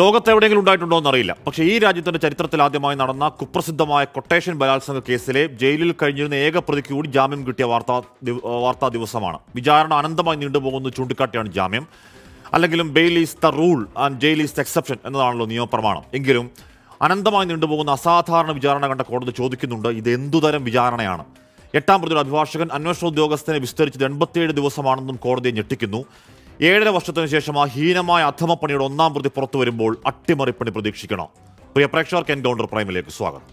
ലോകത്ത് എവിടെയെങ്കിലും ഉണ്ടായിട്ടുണ്ടോ എന്നറിയില്ല പക്ഷേ ഈ രാജ്യത്തിന്റെ ചരിത്രത്തിൽ ആദ്യമായി നടന്ന കുപ്രസിദ്ധമായ കൊട്ടേഷൻ ബലാത്സംഗ കേസിലെ ജയിലിൽ കഴിഞ്ഞിരുന്ന ഏക പ്രതിക്ക് കൂടി ജാമ്യം കിട്ടിയ വാർത്താ വാർത്താ ദിവസമാണ് വിചാരണ അനന്തമായി നീണ്ടുപോകുന്ന ചൂണ്ടിക്കാട്ടിയാണ് ജാമ്യം അല്ലെങ്കിലും bail is the rule and jail is the exception എന്നതാണല്ലോ നിയമപ്രമാണം എങ്കിലും അനന്തമായി നീണ്ടുപോകുന്ന അസാധാരണ വിചാരണ കണ്ട കോടതി ചോദിക്കുന്നുണ്ട് ഇത് എന്തുതരം വിചാരണയാണ് എട്ടാം പ്രതിയുടെ അഭിഭാഷകൻ അന്വേഷണ ഉദ്യോഗസ്ഥനെ വിസ്തരിച്ചത് എൺപത്തിയേഴ് ദിവസമാണെന്നും കോടതിയെ ഞെട്ടിക്കുന്നു ഏഴര വർഷത്തിന് ശേഷം ആ ഹീനമായ അധമപ്പണിയുടെ ഒന്നാം പ്രതി പുറത്തു വരുമ്പോൾ അട്ടിമറിപ്പണി പ്രതീക്ഷിക്കണം പ്രിയ പ്രേക്ഷകർക്ക് എൻകൗണ്ടർ പ്രൈമിലേക്ക് സ്വാഗതം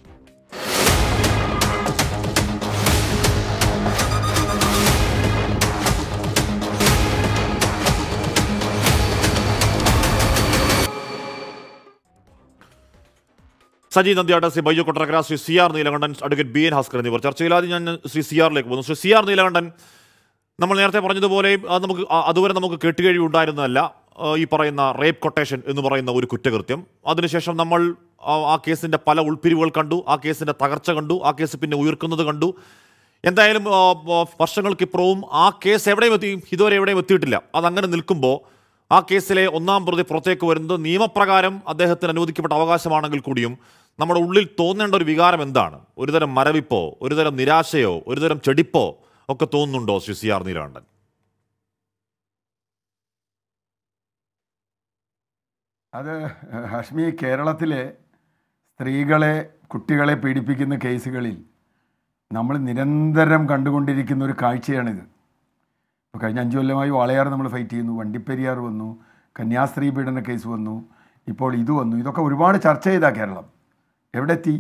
Saji Nandiyatta Shri Baiju Kottarakkara Shri C R Neelakandan advocate B N Hasker എന്നിവർ ചർച്ചയിലാദ്യം ഞാൻ ശ്രീ സി ആറിലേക്ക് പോകുന്നു ശ്രീ സി ആർ നീലകണ്ഠൻ നമ്മൾ നേരത്തെ പറഞ്ഞതുപോലെ അത് നമുക്ക് അതുവരെ നമുക്ക് ഉണ്ടായിരുന്നതല്ല ഈ പറയുന്ന റേപ്പ് കൊട്ടേഷൻ എന്ന് പറയുന്ന ഒരു കുറ്റകൃത്യം അതിനുശേഷം നമ്മൾ ആ കേസിൻ്റെ പല ഉൾപ്പിരിവുകൾ കണ്ടു ആ കേസിൻ്റെ തകർച്ച കണ്ടു ആ കേസ് പിന്നെ ഉയർക്കുന്നത് കണ്ടു എന്തായാലും വർഷങ്ങൾക്കിപ്പുറവും ആ കേസ് എവിടെയും എത്തി ഇതുവരെ എവിടെയും എത്തിയിട്ടില്ല അതങ്ങനെ നിൽക്കുമ്പോൾ ആ കേസിലെ ഒന്നാം പ്രതി പുറത്തേക്ക് വരുന്നത് നിയമപ്രകാരം അദ്ദേഹത്തിന് അനുവദിക്കപ്പെട്ട അവകാശമാണെങ്കിൽ കൂടിയും നമ്മുടെ ഉള്ളിൽ തോന്നേണ്ട ഒരു വികാരം എന്താണ് ഒരുതരം മരവിപ്പോ ഒരുതരം നിരാശയോ ഒരുതരം ചെടിപ്പോ ഒക്കെ തോന്നുന്നുണ്ടോ ശിസി ആർ നീലകണ്ഠൻ അത് ഹഷ്മി കേരളത്തിലെ സ്ത്രീകളെ കുട്ടികളെ പീഡിപ്പിക്കുന്ന കേസുകളിൽ നമ്മൾ നിരന്തരം കണ്ടുകൊണ്ടിരിക്കുന്ന ഒരു കാഴ്ചയാണിത് ഇപ്പോൾ കഴിഞ്ഞ അഞ്ച് കൊല്ലമായി വാളയാർ നമ്മൾ ഫൈറ്റ് ചെയ്യുന്നു വണ്ടിപ്പെരിയാർ വന്നു കന്യാസ്ത്രീ പീഡന കേസ് വന്നു ഇപ്പോൾ ഇത് വന്നു ഇതൊക്കെ ഒരുപാട് ചർച്ച ചെയ്താ കേരളം എവിടെ എത്തി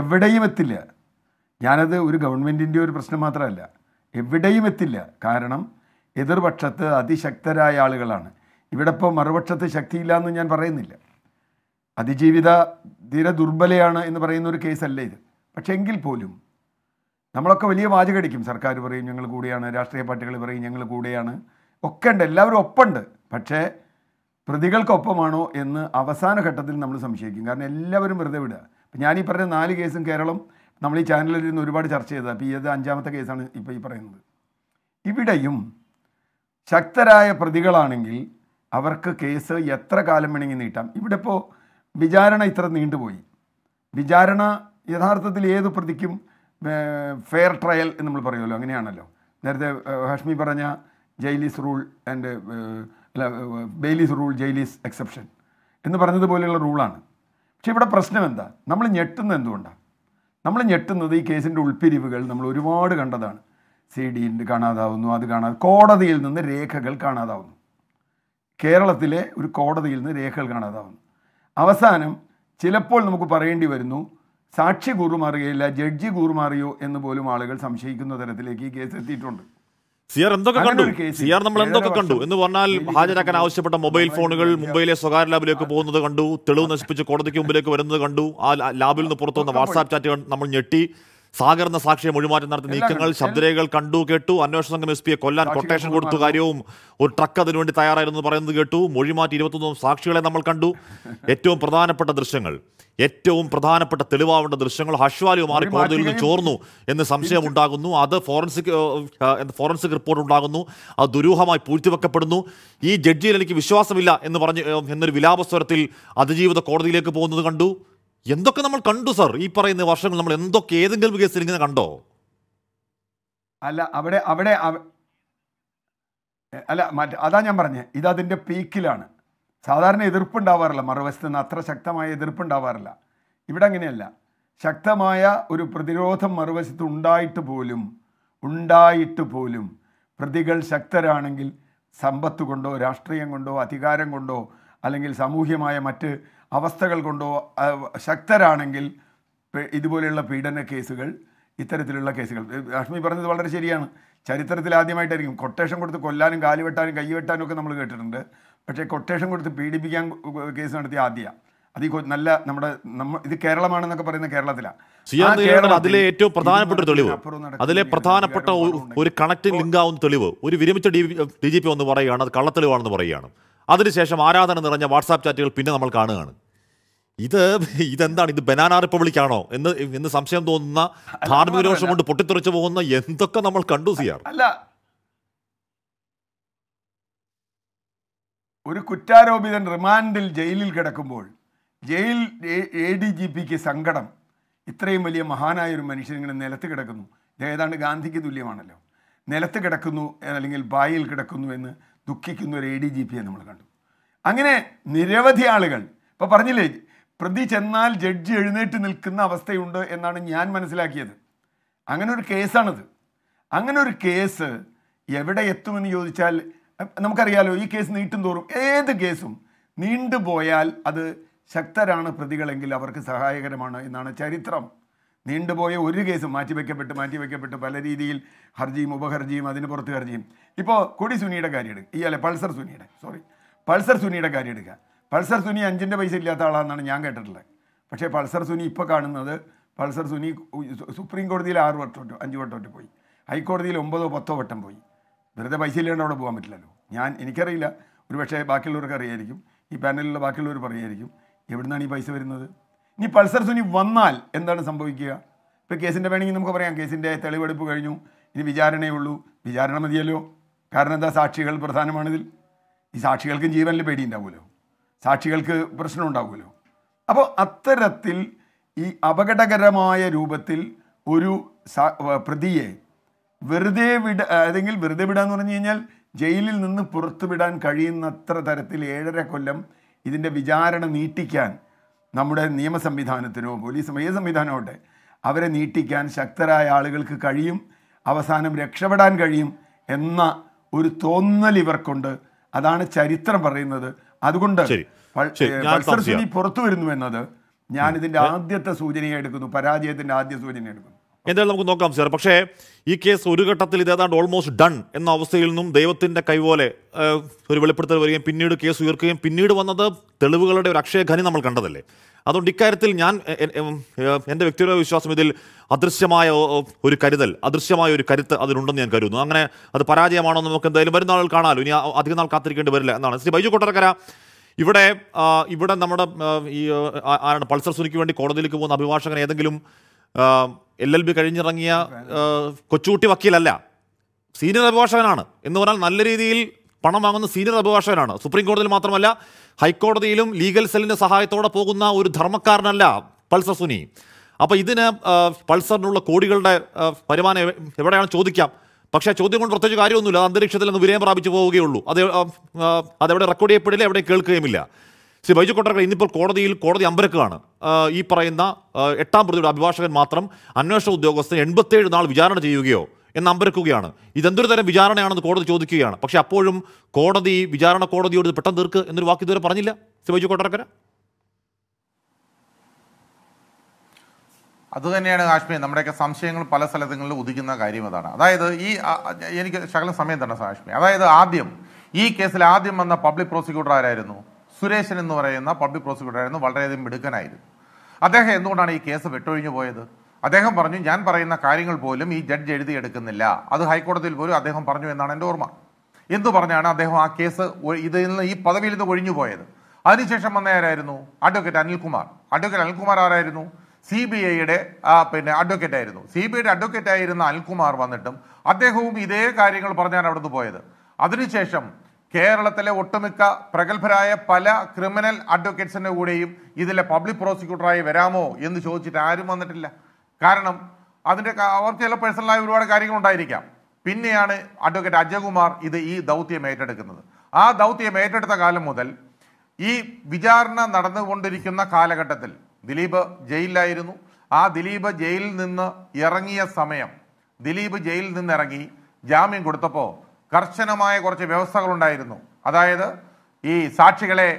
എവിടെയും എത്തില്ല ഞാനത് ഒരു ഗവൺമെൻറ്റിൻ്റെ ഒരു പ്രശ്നം മാത്രമല്ല എവിടെയും എത്തില്ല കാരണം എതിർപക്ഷത്ത് അതിശക്തരായ ആളുകളാണ് ഇവിടെ ഇപ്പോൾ മറുപക്ഷത്ത് ശക്തിയില്ല എന്ന് ഞാൻ പറയുന്നില്ല അതിജീവിത തീരെ ദുർബലയാണ് എന്ന് പറയുന്ന ഒരു കേസല്ല ഇത് പക്ഷേ എങ്കിൽ പോലും നമ്മളൊക്കെ വലിയ വാചകടിക്കും സർക്കാർ പറയും ഞങ്ങൾ കൂടെയാണ് രാഷ്ട്രീയ പാർട്ടികൾ പറയും ഞങ്ങൾ കൂടെയാണ് ഒക്കെ ഉണ്ട് എല്ലാവരും ഒപ്പമുണ്ട് പക്ഷേ പ്രതികൾക്കൊപ്പമാണോ എന്ന് അവസാന ഘട്ടത്തിൽ നമ്മൾ സംശയിക്കും കാരണം എല്ലാവരും വെറുതെ വിടുക ഞാൻ ഈ പറഞ്ഞ നാല് കേസും കേരളം നമ്മൾ ഈ ചാനലിൽ ഇരുന്ന് ഒരുപാട് ചർച്ച ചെയ്തത് അപ്പോൾ ഈ അത് അഞ്ചാമത്തെ കേസാണ് ഇപ്പോൾ ഈ പറയുന്നത് ഇവിടെയും ശക്തരായ പ്രതികളാണെങ്കിൽ അവർക്ക് കേസ് എത്ര കാലം വേണമെങ്കിൽ നീട്ടാം ഇവിടെ ഇപ്പോൾ വിചാരണ ഇത്ര നീണ്ടുപോയി വിചാരണ യഥാർത്ഥത്തിൽ ഏത് പ്രതിക്കും ഫെയർ ട്രയൽ എന്ന് നമ്മൾ പറയുമല്ലോ അങ്ങനെയാണല്ലോ നേരത്തെ ഹഷ്മി പറഞ്ഞ ജയിലീസ് റൂൾ ആൻഡ് അല്ല ബെയിലീസ് റൂൾ ജയിലീസ് എക്സെപ്ഷൻ എന്ന് പറഞ്ഞതുപോലെയുള്ള റൂളാണ് പക്ഷേ ഇവിടെ പ്രശ്നം എന്താ നമ്മൾ ഞെട്ടുന്നത് എന്തുകൊണ്ടാണ് നമ്മൾ ഞെട്ടുന്നത് ഈ കേസിൻ്റെ ഉൾപ്പിരിവുകൾ നമ്മൾ ഒരുപാട് കണ്ടതാണ് സി ഡി കാണാതാവുന്നു അത് കാണാതെ കോടതിയിൽ നിന്ന് രേഖകൾ കാണാതാവുന്നു കേരളത്തിലെ ഒരു കോടതിയിൽ നിന്ന് രേഖകൾ കാണാതാവുന്നു അവസാനം ചിലപ്പോൾ നമുക്ക് പറയേണ്ടി വരുന്നു സാക്ഷി കൂറുമാറുകയില്ല ജഡ്ജി കൂറുമാറിയോ എന്ന് പോലും ആളുകൾ സംശയിക്കുന്ന തരത്തിലേക്ക് ഈ കേസ് എത്തിയിട്ടുണ്ട് സിയാർ എന്തൊക്കെ കണ്ടു സിയാർ നമ്മൾ എന്തൊക്കെ കണ്ടു എന്ന് പറഞ്ഞാൽ ഹാജരാക്കാൻ ആവശ്യപ്പെട്ട മൊബൈൽ ഫോണുകൾ മുംബൈയിലെ സ്വകാര്യ ലാബിലേക്ക് പോകുന്നത് കണ്ടു തെളിവ് നശിപ്പിച്ച് കോടതിക്ക് മുമ്പിലേക്ക് വരുന്നത് കണ്ടു ആ ലാബിൽ നിന്ന് പുറത്തുവന്ന വാട്സാപ്പ് ചാറ്റ് നമ്മൾ ഞെട്ടി സാഗർ സാക്ഷിയെ മൊഴിമാറ്റം നടത്തി നീക്കങ്ങൾ ശബ്ദരേഖകൾ കണ്ടു കേട്ടു അന്വേഷണ സംഘം എസ് പിയെ കൊല്ലാൻ കൊട്ടേഷൻ കൊടുത്ത കാര്യവും ഒരു ട്രക്ക് അതിനുവേണ്ടി തയ്യാറായിരുന്നു പറയുന്നത് കേട്ടു മൊഴിമാറ്റി ഇരുപത്തൊന്നും സാക്ഷികളെ നമ്മൾ കണ്ടു ഏറ്റവും പ്രധാനപ്പെട്ട ദൃശ്യങ്ങൾ ഏറ്റവും പ്രധാനപ്പെട്ട തെളിവാവേണ്ട ദൃശ്യങ്ങൾ ഹഷ്വാലി മാറി കോടതിയിൽ നിന്ന് ചോർന്നു എന്ന് സംശയം ഉണ്ടാകുന്നു അത് ഫോറൻസിക് ഫോറൻസിക് റിപ്പോർട്ട് ഉണ്ടാകുന്നു അത് ദുരൂഹമായി പൂഴ്ത്തിവെക്കപ്പെടുന്നു ഈ ജഡ്ജിയിൽ എനിക്ക് വിശ്വാസമില്ല എന്ന് പറഞ്ഞ് എന്നൊരു വിലാപസ്വരത്തിൽ അതിജീവിത കോടതിയിലേക്ക് പോകുന്നത് കണ്ടു എന്തൊക്കെ നമ്മൾ കണ്ടു സർ ഈ പറയുന്ന വർഷങ്ങൾ നമ്മൾ എന്തൊക്കെ ഏതെങ്കിലും കേസിൽ ഇങ്ങനെ കണ്ടോ അല്ല അവിടെ അവിടെ അല്ല മറ്റേ അതാ ഞാൻ പറഞ്ഞത് അതിന്റെ പീക്കിലാണ് സാധാരണ എതിർപ്പുണ്ടാവാറില്ല മറുവശത്ത് നിന്ന് അത്ര ശക്തമായ എതിർപ്പുണ്ടാവാറില്ല ഇവിടെ അങ്ങനെയല്ല ശക്തമായ ഒരു പ്രതിരോധം മറുവശത്ത് ഉണ്ടായിട്ട് പോലും ഉണ്ടായിട്ട് പോലും പ്രതികൾ ശക്തരാണെങ്കിൽ സമ്പത്ത് കൊണ്ടോ രാഷ്ട്രീയം കൊണ്ടോ അധികാരം കൊണ്ടോ അല്ലെങ്കിൽ സാമൂഹ്യമായ മറ്റ് അവസ്ഥകൾ കൊണ്ടോ ശക്തരാണെങ്കിൽ ഇതുപോലെയുള്ള പീഡന കേസുകൾ ഇത്തരത്തിലുള്ള കേസുകൾ ലക്ഷ്മി പറഞ്ഞത് വളരെ ശരിയാണ് ചരിത്രത്തിൽ ആദ്യമായിട്ടായിരിക്കും കൊട്ടേഷൻ കൊടുത്ത് കൊല്ലാനും കാലുവെട്ടാനും കൈവെട്ടാനും ഒക്കെ നമ്മൾ കേട്ടിട്ടുണ്ട് പക്ഷേ കൊട്ടേഷൻ കൊടുത്ത് പീഡിപ്പിക്കാൻ കേസ് നടത്തിയ ആദ്യമാണ് അത് ഈ നല്ല നമ്മുടെ നമ്മ ഇത് കേരളമാണെന്നൊക്കെ പറയുന്ന കേരളത്തിലാണ് അതിലെ ഏറ്റവും പ്രധാനപ്പെട്ട ഒരു തെളിവ് അതിലെ പ്രധാനപ്പെട്ട ഒരു കണക്റ്റിംഗ് ലിങ്ക് ആവുന്ന തെളിവ് ഒരു വിരമിച്ച ഡി ജി പി ഒന്ന് പറയുകയാണ് അത് കള്ളത്തെളിവാണെന്ന് പറയുകയാണ് അതിനുശേഷം ആരാധന നിറഞ്ഞ വാട്സാപ്പ് ചാറ്റുകൾ പിന്നെ നമ്മൾ കാണുകയാണ് ഇത് ഇതെന്താണ് ഇത് ബനാന റിപ്പബ്ലിക്കാണോ എന്ന് എന്ന് സംശയം തോന്നുന്ന ധാർമ്മിക രോഷം കൊണ്ട് പൊട്ടിത്തെറിച്ചു പോകുന്ന എന്തൊക്കെ നമ്മൾ കണ്ടു ചെയ്യാറ് അല്ല ഒരു കുറ്റാരോപിതൻ റിമാൻഡിൽ ജയിലിൽ കിടക്കുമ്പോൾ ജയിൽ എ ഡി ജി പിക്ക് സങ്കടം ഇത്രയും വലിയ മഹാനായ ഒരു മനുഷ്യൻ ഇങ്ങനെ നിലത്ത് കിടക്കുന്നു ഏതാണ്ട് ഗാന്ധിക്ക് തുല്യമാണല്ലോ നിലത്ത് കിടക്കുന്നു അല്ലെങ്കിൽ ബായിൽ കിടക്കുന്നു എന്ന് ദുഃഖിക്കുന്ന ഒരു എ ഡി ജി പിയെ നമ്മൾ കണ്ടു അങ്ങനെ നിരവധി ആളുകൾ ഇപ്പോൾ പറഞ്ഞില്ലേ പ്രതി ചെന്നാൽ ജഡ്ജി എഴുന്നേറ്റ് നിൽക്കുന്ന അവസ്ഥയുണ്ട് എന്നാണ് ഞാൻ മനസ്സിലാക്കിയത് അങ്ങനെ ഒരു കേസാണിത് അങ്ങനെ ഒരു കേസ് എവിടെ എത്തുമെന്ന് ചോദിച്ചാൽ നമുക്കറിയാലോ ഈ കേസ് നീട്ടും തോറും ഏത് കേസും നീണ്ടുപോയാൽ അത് ശക്തരാണ് പ്രതികളെങ്കിൽ അവർക്ക് സഹായകരമാണ് എന്നാണ് ചരിത്രം നീണ്ടുപോയ ഒരു കേസ് മാറ്റിവെക്കപ്പെട്ട് മാറ്റിവെക്കപ്പെട്ട് പല രീതിയിൽ ഹർജിയും ഉപഹർജിയും അതിന് പുറത്ത് ഹർജിയും ഇപ്പോൾ കൊടി സുനിയുടെ കാര്യം എടുക്കുക ഈ അല്ലെ പൾസർ സുനിയുടെ സോറി പൾസർ സുനിയുടെ കാര്യം എടുക്കുക പൾസർ സുനി അഞ്ചിൻ്റെ പൈസ ഇല്ലാത്ത ആളാണെന്നാണ് ഞാൻ കേട്ടിട്ടുള്ളത് പക്ഷേ പൾസർ സുനി ഇപ്പോൾ കാണുന്നത് പൾസർ സുനി സുപ്രീം കോടതിയിൽ ആറ് വട്ടം അഞ്ച് വട്ടോട്ട് പോയി ഹൈക്കോടതിയിൽ ഒമ്പതോ പത്തോ വട്ടം പോയി വെറുതെ പൈസ ഇല്ലാണ്ട് അവിടെ പോകാൻ പറ്റില്ലല്ലോ ഞാൻ എനിക്കറിയില്ല ഒരു പക്ഷേ ബാക്കിയുള്ളവർക്ക് അറിയായിരിക്കും ഈ പാനലിലുള്ള ബാക്കിയുള്ളവർ പറയുമായിരിക്കും എവിടുന്നാണ് ഈ പൈസ വരുന്നത് ഇനി പൾസർ സുനി വന്നാൽ എന്താണ് സംഭവിക്കുക ഇപ്പോൾ കേസിൻ്റെ വേണമെങ്കിൽ നമുക്ക് പറയാം കേസിൻ്റെ തെളിവെടുപ്പ് കഴിഞ്ഞു ഇനി വിചാരണയുള്ളൂ ഉള്ളൂ വിചാരണ മതിയല്ലോ കാരണം എന്താ സാക്ഷികൾ പ്രധാനമാണിതിൽ ഈ സാക്ഷികൾക്കും ജീവനിൽ പേടി ഉണ്ടാവുമല്ലോ സാക്ഷികൾക്ക് പ്രശ്നം ഉണ്ടാവുമല്ലോ അപ്പോൾ അത്തരത്തിൽ ഈ അപകടകരമായ രൂപത്തിൽ ഒരു പ്രതിയെ വെറുതെ വിട അതെങ്കിൽ വെറുതെ വിടാന്ന് പറഞ്ഞു കഴിഞ്ഞാൽ ജയിലിൽ നിന്ന് പുറത്തുവിടാൻ കഴിയുന്നത്ര തരത്തിൽ ഏഴര കൊല്ലം ഇതിൻ്റെ വിചാരണ നീട്ടിക്കാൻ നമ്മുടെ നിയമ സംവിധാനത്തിനോ പോലീസ് ഏത് സംവിധാനമോട്ടെ അവരെ നീട്ടിക്കാൻ ശക്തരായ ആളുകൾക്ക് കഴിയും അവസാനം രക്ഷപ്പെടാൻ കഴിയും എന്ന ഒരു തോന്നൽ ഇവർക്കുണ്ട് അതാണ് ചരിത്രം പറയുന്നത് അതുകൊണ്ട് പുറത്തു വരുന്നു എന്നത് ഞാനിതിൻ്റെ ആദ്യത്തെ സൂചനയെ എടുക്കുന്നു പരാജയത്തിൻ്റെ ആദ്യ സൂചന എടുക്കുന്നു എന്തായാലും നമുക്ക് നോക്കാം സാർ പക്ഷേ ഈ കേസ് ഒരു ഘട്ടത്തിൽ ഇത് ഏതാണ്ട് ഓൾമോസ്റ്റ് ഡൺ എന്ന അവസ്ഥയിൽ നിന്നും ദൈവത്തിൻ്റെ കൈപോലെ ഒരു വെളിപ്പെടുത്തൽ വരികയും പിന്നീട് കേസ് ഉയർക്കുകയും പിന്നീട് വന്നത് തെളിവുകളുടെ ഒരു അക്ഷയഖനി നമ്മൾ കണ്ടതല്ലേ അതുകൊണ്ട് ഇക്കാര്യത്തിൽ ഞാൻ എൻ്റെ വ്യക്തിപര വിശ്വാസം ഇതിൽ അദൃശ്യമായ ഒരു കരുതൽ അദൃശ്യമായ ഒരു കരുത്ത് അതിലുണ്ടെന്ന് ഞാൻ കരുതുന്നു അങ്ങനെ അത് പരാജയമാണോ എന്ന് നമുക്ക് എന്തായാലും വരുന്ന ആൾ കാണാമല്ലോ ഇനി അധികം നാൾ കാത്തിരിക്കേണ്ടി വരില്ല എന്നാണ് ശ്രീ ബൈജു കൊട്ടരക്കര ഇവിടെ ഇവിടെ നമ്മുടെ ഈ ആരാണ് പൾസർ സുനിക്ക് വേണ്ടി കോടതിയിലേക്ക് പോകുന്ന അഭിഭാഷകൻ ഏതെങ്കിലും എൽ എൽ ബി കഴിഞ്ഞിറങ്ങിയ കൊച്ചുകുട്ടി വക്കീലല്ല സീനിയർ അഭിഭാഷകനാണ് എന്ന് പറഞ്ഞാൽ നല്ല രീതിയിൽ പണം വാങ്ങുന്ന സീനിയർ അഭിഭാഷകനാണ് സുപ്രീം കോടതിയിൽ മാത്രമല്ല ഹൈക്കോടതിയിലും ലീഗൽ സെല്ലിൻ്റെ സഹായത്തോടെ പോകുന്ന ഒരു ധർമ്മക്കാരനല്ല പൾസർ സുനി അപ്പോൾ ഇതിന് പൾസറിനുള്ള കോടികളുടെ വരുമാനം എവിടെയാണ് ചോദിക്കാം പക്ഷേ ചോദ്യം കൊണ്ട് പ്രത്യേകിച്ച് കാര്യമൊന്നുമില്ല അന്തരീക്ഷത്തിൽ നിന്ന് വിനയം പ്രാപിച്ചു പോവുകയുള്ളൂ അത് അതെവിടെ റെക്കോർഡ് ചെയ്യപ്പെടില്ല എവിടെ കേൾക്കുകയുമില്ല ശ്രീ ബൈജു കൊട്ടർക്കർ ഇന്നിപ്പോൾ കോടതിയിൽ കോടതി അമ്പരക്കുകയാണ് ഈ പറയുന്ന എട്ടാം പ്രതിയുടെ അഭിഭാഷകൻ മാത്രം അന്വേഷണ ഉദ്യോഗസ്ഥൻ എൺപത്തേഴ് നാൾ വിചാരണ ചെയ്യുകയോ എന്ന് അമ്പരക്കുകയാണ് ഇതെന്തൊരു തരം വിചാരണയാണെന്ന് കോടതി ചോദിക്കുകയാണ് പക്ഷേ അപ്പോഴും കോടതി വിചാരണ കോടതിയോട് പെട്ടെന്ന് തീർക്ക് എന്നൊരു വാക്ക് ഇതുവരെ പറഞ്ഞില്ല ശ്രീ ബൈജു കൊട്ടർക്കര അതുതന്നെയാണ് കാശ്മീർ നമ്മുടെയൊക്കെ സംശയങ്ങൾ പല സ്ഥലങ്ങളിൽ ഉദിക്കുന്ന കാര്യം അതാണ് അതായത് ഈ എനിക്ക് ശകലം സമയം തന്നെ കാശ്മീർ അതായത് ആദ്യം ഈ കേസിൽ ആദ്യം വന്ന പബ്ലിക് പ്രോസിക്യൂട്ടർ ആരായിരുന്നു സുരേശൻ എന്ന് പറയുന്ന പബ്ലിക് പ്രോസിക്യൂട്ടർ ആയിരുന്നു വളരെയധികം മിടുക്കനായിരുന്നു അദ്ദേഹം എന്തുകൊണ്ടാണ് ഈ കേസ് വിട്ടൊഴിഞ്ഞു പോയത് അദ്ദേഹം പറഞ്ഞു ഞാൻ പറയുന്ന കാര്യങ്ങൾ പോലും ഈ ജഡ്ജ് എഴുതിയെടുക്കുന്നില്ല അത് ഹൈക്കോടതിയിൽ പോലും അദ്ദേഹം പറഞ്ഞു എന്നാണ് എൻ്റെ ഓർമ്മ എന്തു പറഞ്ഞാണ് അദ്ദേഹം ആ കേസ് ഇതിൽ നിന്ന് ഈ പദവിയിൽ നിന്ന് ഒഴിഞ്ഞു പോയത് അതിനുശേഷം വന്ന ആരായിരുന്നു അഡ്വക്കേറ്റ് അനിൽകുമാർ അഡ്വക്കേറ്റ് അനിൽകുമാർ ആരായിരുന്നു സി ബി ഐയുടെ പിന്നെ അഡ്വക്കേറ്റ് ആയിരുന്നു സി ബി ഐയുടെ അഡ്വക്കേറ്റ് ആയിരുന്ന അനിൽകുമാർ വന്നിട്ടും അദ്ദേഹവും ഇതേ കാര്യങ്ങൾ പറഞ്ഞാണ് അവിടുന്ന് പോയത് അതിനുശേഷം കേരളത്തിലെ ഒട്ടുമിക്ക പ്രഗത്ഭരായ പല ക്രിമിനൽ അഡ്വക്കേറ്റ്സിൻ്റെ കൂടെയും ഇതിലെ പബ്ലിക് പ്രോസിക്യൂട്ടറായി വരാമോ എന്ന് ചോദിച്ചിട്ട് ആരും വന്നിട്ടില്ല കാരണം അതിൻ്റെ അവർക്ക് ചില പേഴ്സണലായ ഒരുപാട് കാര്യങ്ങളുണ്ടായിരിക്കാം പിന്നെയാണ് അഡ്വക്കേറ്റ് അജയകുമാർ ഇത് ഈ ദൗത്യം ഏറ്റെടുക്കുന്നത് ആ ദൗത്യം ഏറ്റെടുത്ത കാലം മുതൽ ഈ വിചാരണ നടന്നുകൊണ്ടിരിക്കുന്ന കാലഘട്ടത്തിൽ ദിലീപ് ജയിലിലായിരുന്നു ആ ദിലീപ് ജയിലിൽ നിന്ന് ഇറങ്ങിയ സമയം ദിലീപ് ജയിലിൽ നിന്നിറങ്ങി ജാമ്യം കൊടുത്തപ്പോൾ കർശനമായ കുറച്ച് വ്യവസ്ഥകളുണ്ടായിരുന്നു അതായത് ഈ സാക്ഷികളെ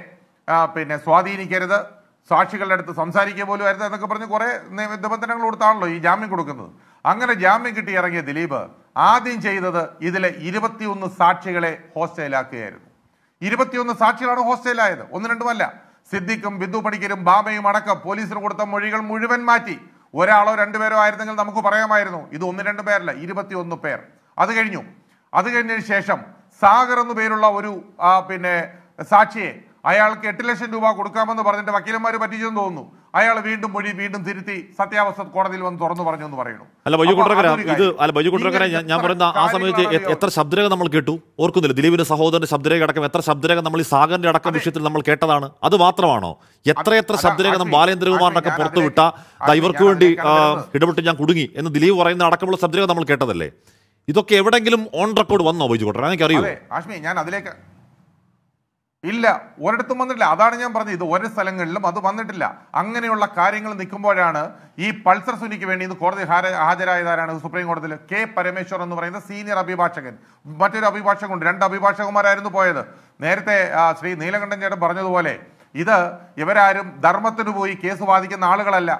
പിന്നെ സ്വാധീനിക്കരുത് സാക്ഷികളുടെ അടുത്ത് സംസാരിക്കുക പോലും ആയിരുന്നു എന്നൊക്കെ പറഞ്ഞ് കുറേ നിബന്ധനകൾ കൊടുത്താണല്ലോ ഈ ജാമ്യം കൊടുക്കുന്നത് അങ്ങനെ ജാമ്യം കിട്ടി ഇറങ്ങിയ ദിലീപ് ആദ്യം ചെയ്തത് ഇതിലെ ഇരുപത്തിയൊന്ന് സാക്ഷികളെ ഹോസ്റ്റലാക്കുകയായിരുന്നു ഇരുപത്തിയൊന്ന് സാക്ഷികളാണ് ഹോസ്റ്റലായത് ഒന്ന് രണ്ടുമല്ല സിദ്ദിഖും ബിന്ദു പണിക്കരും ബാബയും അടക്കം പോലീസിന് കൊടുത്ത മൊഴികൾ മുഴുവൻ മാറ്റി ഒരാളോ രണ്ടുപേരോ ആയിരുന്നെങ്കിൽ നമുക്ക് പറയാമായിരുന്നു ഇത് ഒന്ന് രണ്ട് പേരല്ല ഇരുപത്തിയൊന്ന് പേർ അത് കഴിഞ്ഞു അത് കഴിഞ്ഞതിന് ശേഷം സാഗർ എന്നു പേരുള്ള ഒരു പിന്നെ സാക്ഷിയെ അയാൾക്ക് എട്ട് ലക്ഷം രൂപ കൊടുക്കാമെന്ന് പറഞ്ഞിട്ട് വക്കീലന്മാർ പറ്റിച്ചെന്ന് തോന്നുന്നു അയാൾ വീണ്ടും മൊഴി വീണ്ടും തിരുത്തി സത്യാവസ്ഥ കോടതിയിൽ വന്ന് തുറന്നു പറഞ്ഞു എന്ന് പറയുന്നു അല്ല ബൈജു കുട്ടകര ഇത് അല്ല ബൈജു കുട്ടകര ഞാൻ പറയുന്ന ആ സമയത്ത് എത്ര ശബ്ദരേഖ നമ്മൾ കേട്ടു ഓർക്കുന്നില്ല ദിലീപിന്റെ സഹോദരന്റെ ശബ്ദരേഖ അടക്കം എത്ര ശബ്ദരേഖ നമ്മൾ ഈ സാഗറിന്റെ അടക്കം വിഷയത്തിൽ നമ്മൾ കേട്ടതാണ് അത് മാത്രമാണോ എത്രയെത്ര ശബ്ദരേഖ നമ്മൾ ബാലേന്ദ്രകുമാറിനൊക്കെ പുറത്തുവിട്ട ഇവർക്ക് വേണ്ടി ഇടപെട്ട് ഞാൻ കുടുങ്ങി എന്ന് ദിലീപ് പറയുന്ന അടക്കമുള്ള ശബ്ദരേഖ നമ്മൾ കേട്ടതല്ലേ ഇതൊക്കെ എവിടെങ്കിലും ഓൺ റെക്കോർഡ് വന്നോ ബൈജു കോട്ടൻ എനിക്കറിയോ ആഷ്മി ഞാൻ അതിലേക്ക് ഇല്ല ഒരിടത്തും വന്നിട്ടില്ല അതാണ് ഞാൻ പറഞ്ഞത് ഇത് ഒരു സ്ഥലങ്ങളിലും അത് വന്നിട്ടില്ല അങ്ങനെയുള്ള കാര്യങ്ങൾ നിൽക്കുമ്പോഴാണ് ഈ പൾസർ സുനിക്ക് വേണ്ടി ഇന്ന് കോടതി ഹാജരായതാരാണ് സുപ്രീം കോടതിയിൽ കെ പരമേശ്വർ എന്ന് പറയുന്ന സീനിയർ അഭിഭാഷകൻ മറ്റൊരു അഭിഭാഷകനുണ്ട് രണ്ട് അഭിഭാഷകന്മാരായിരുന്നു പോയത് നേരത്തെ ശ്രീ നീലകണ്ഠൻ ചേട്ടൻ പറഞ്ഞതുപോലെ ഇത് ഇവരാരും ധർമ്മത്തിന് പോയി കേസ് വാദിക്കുന്ന ആളുകളല്ല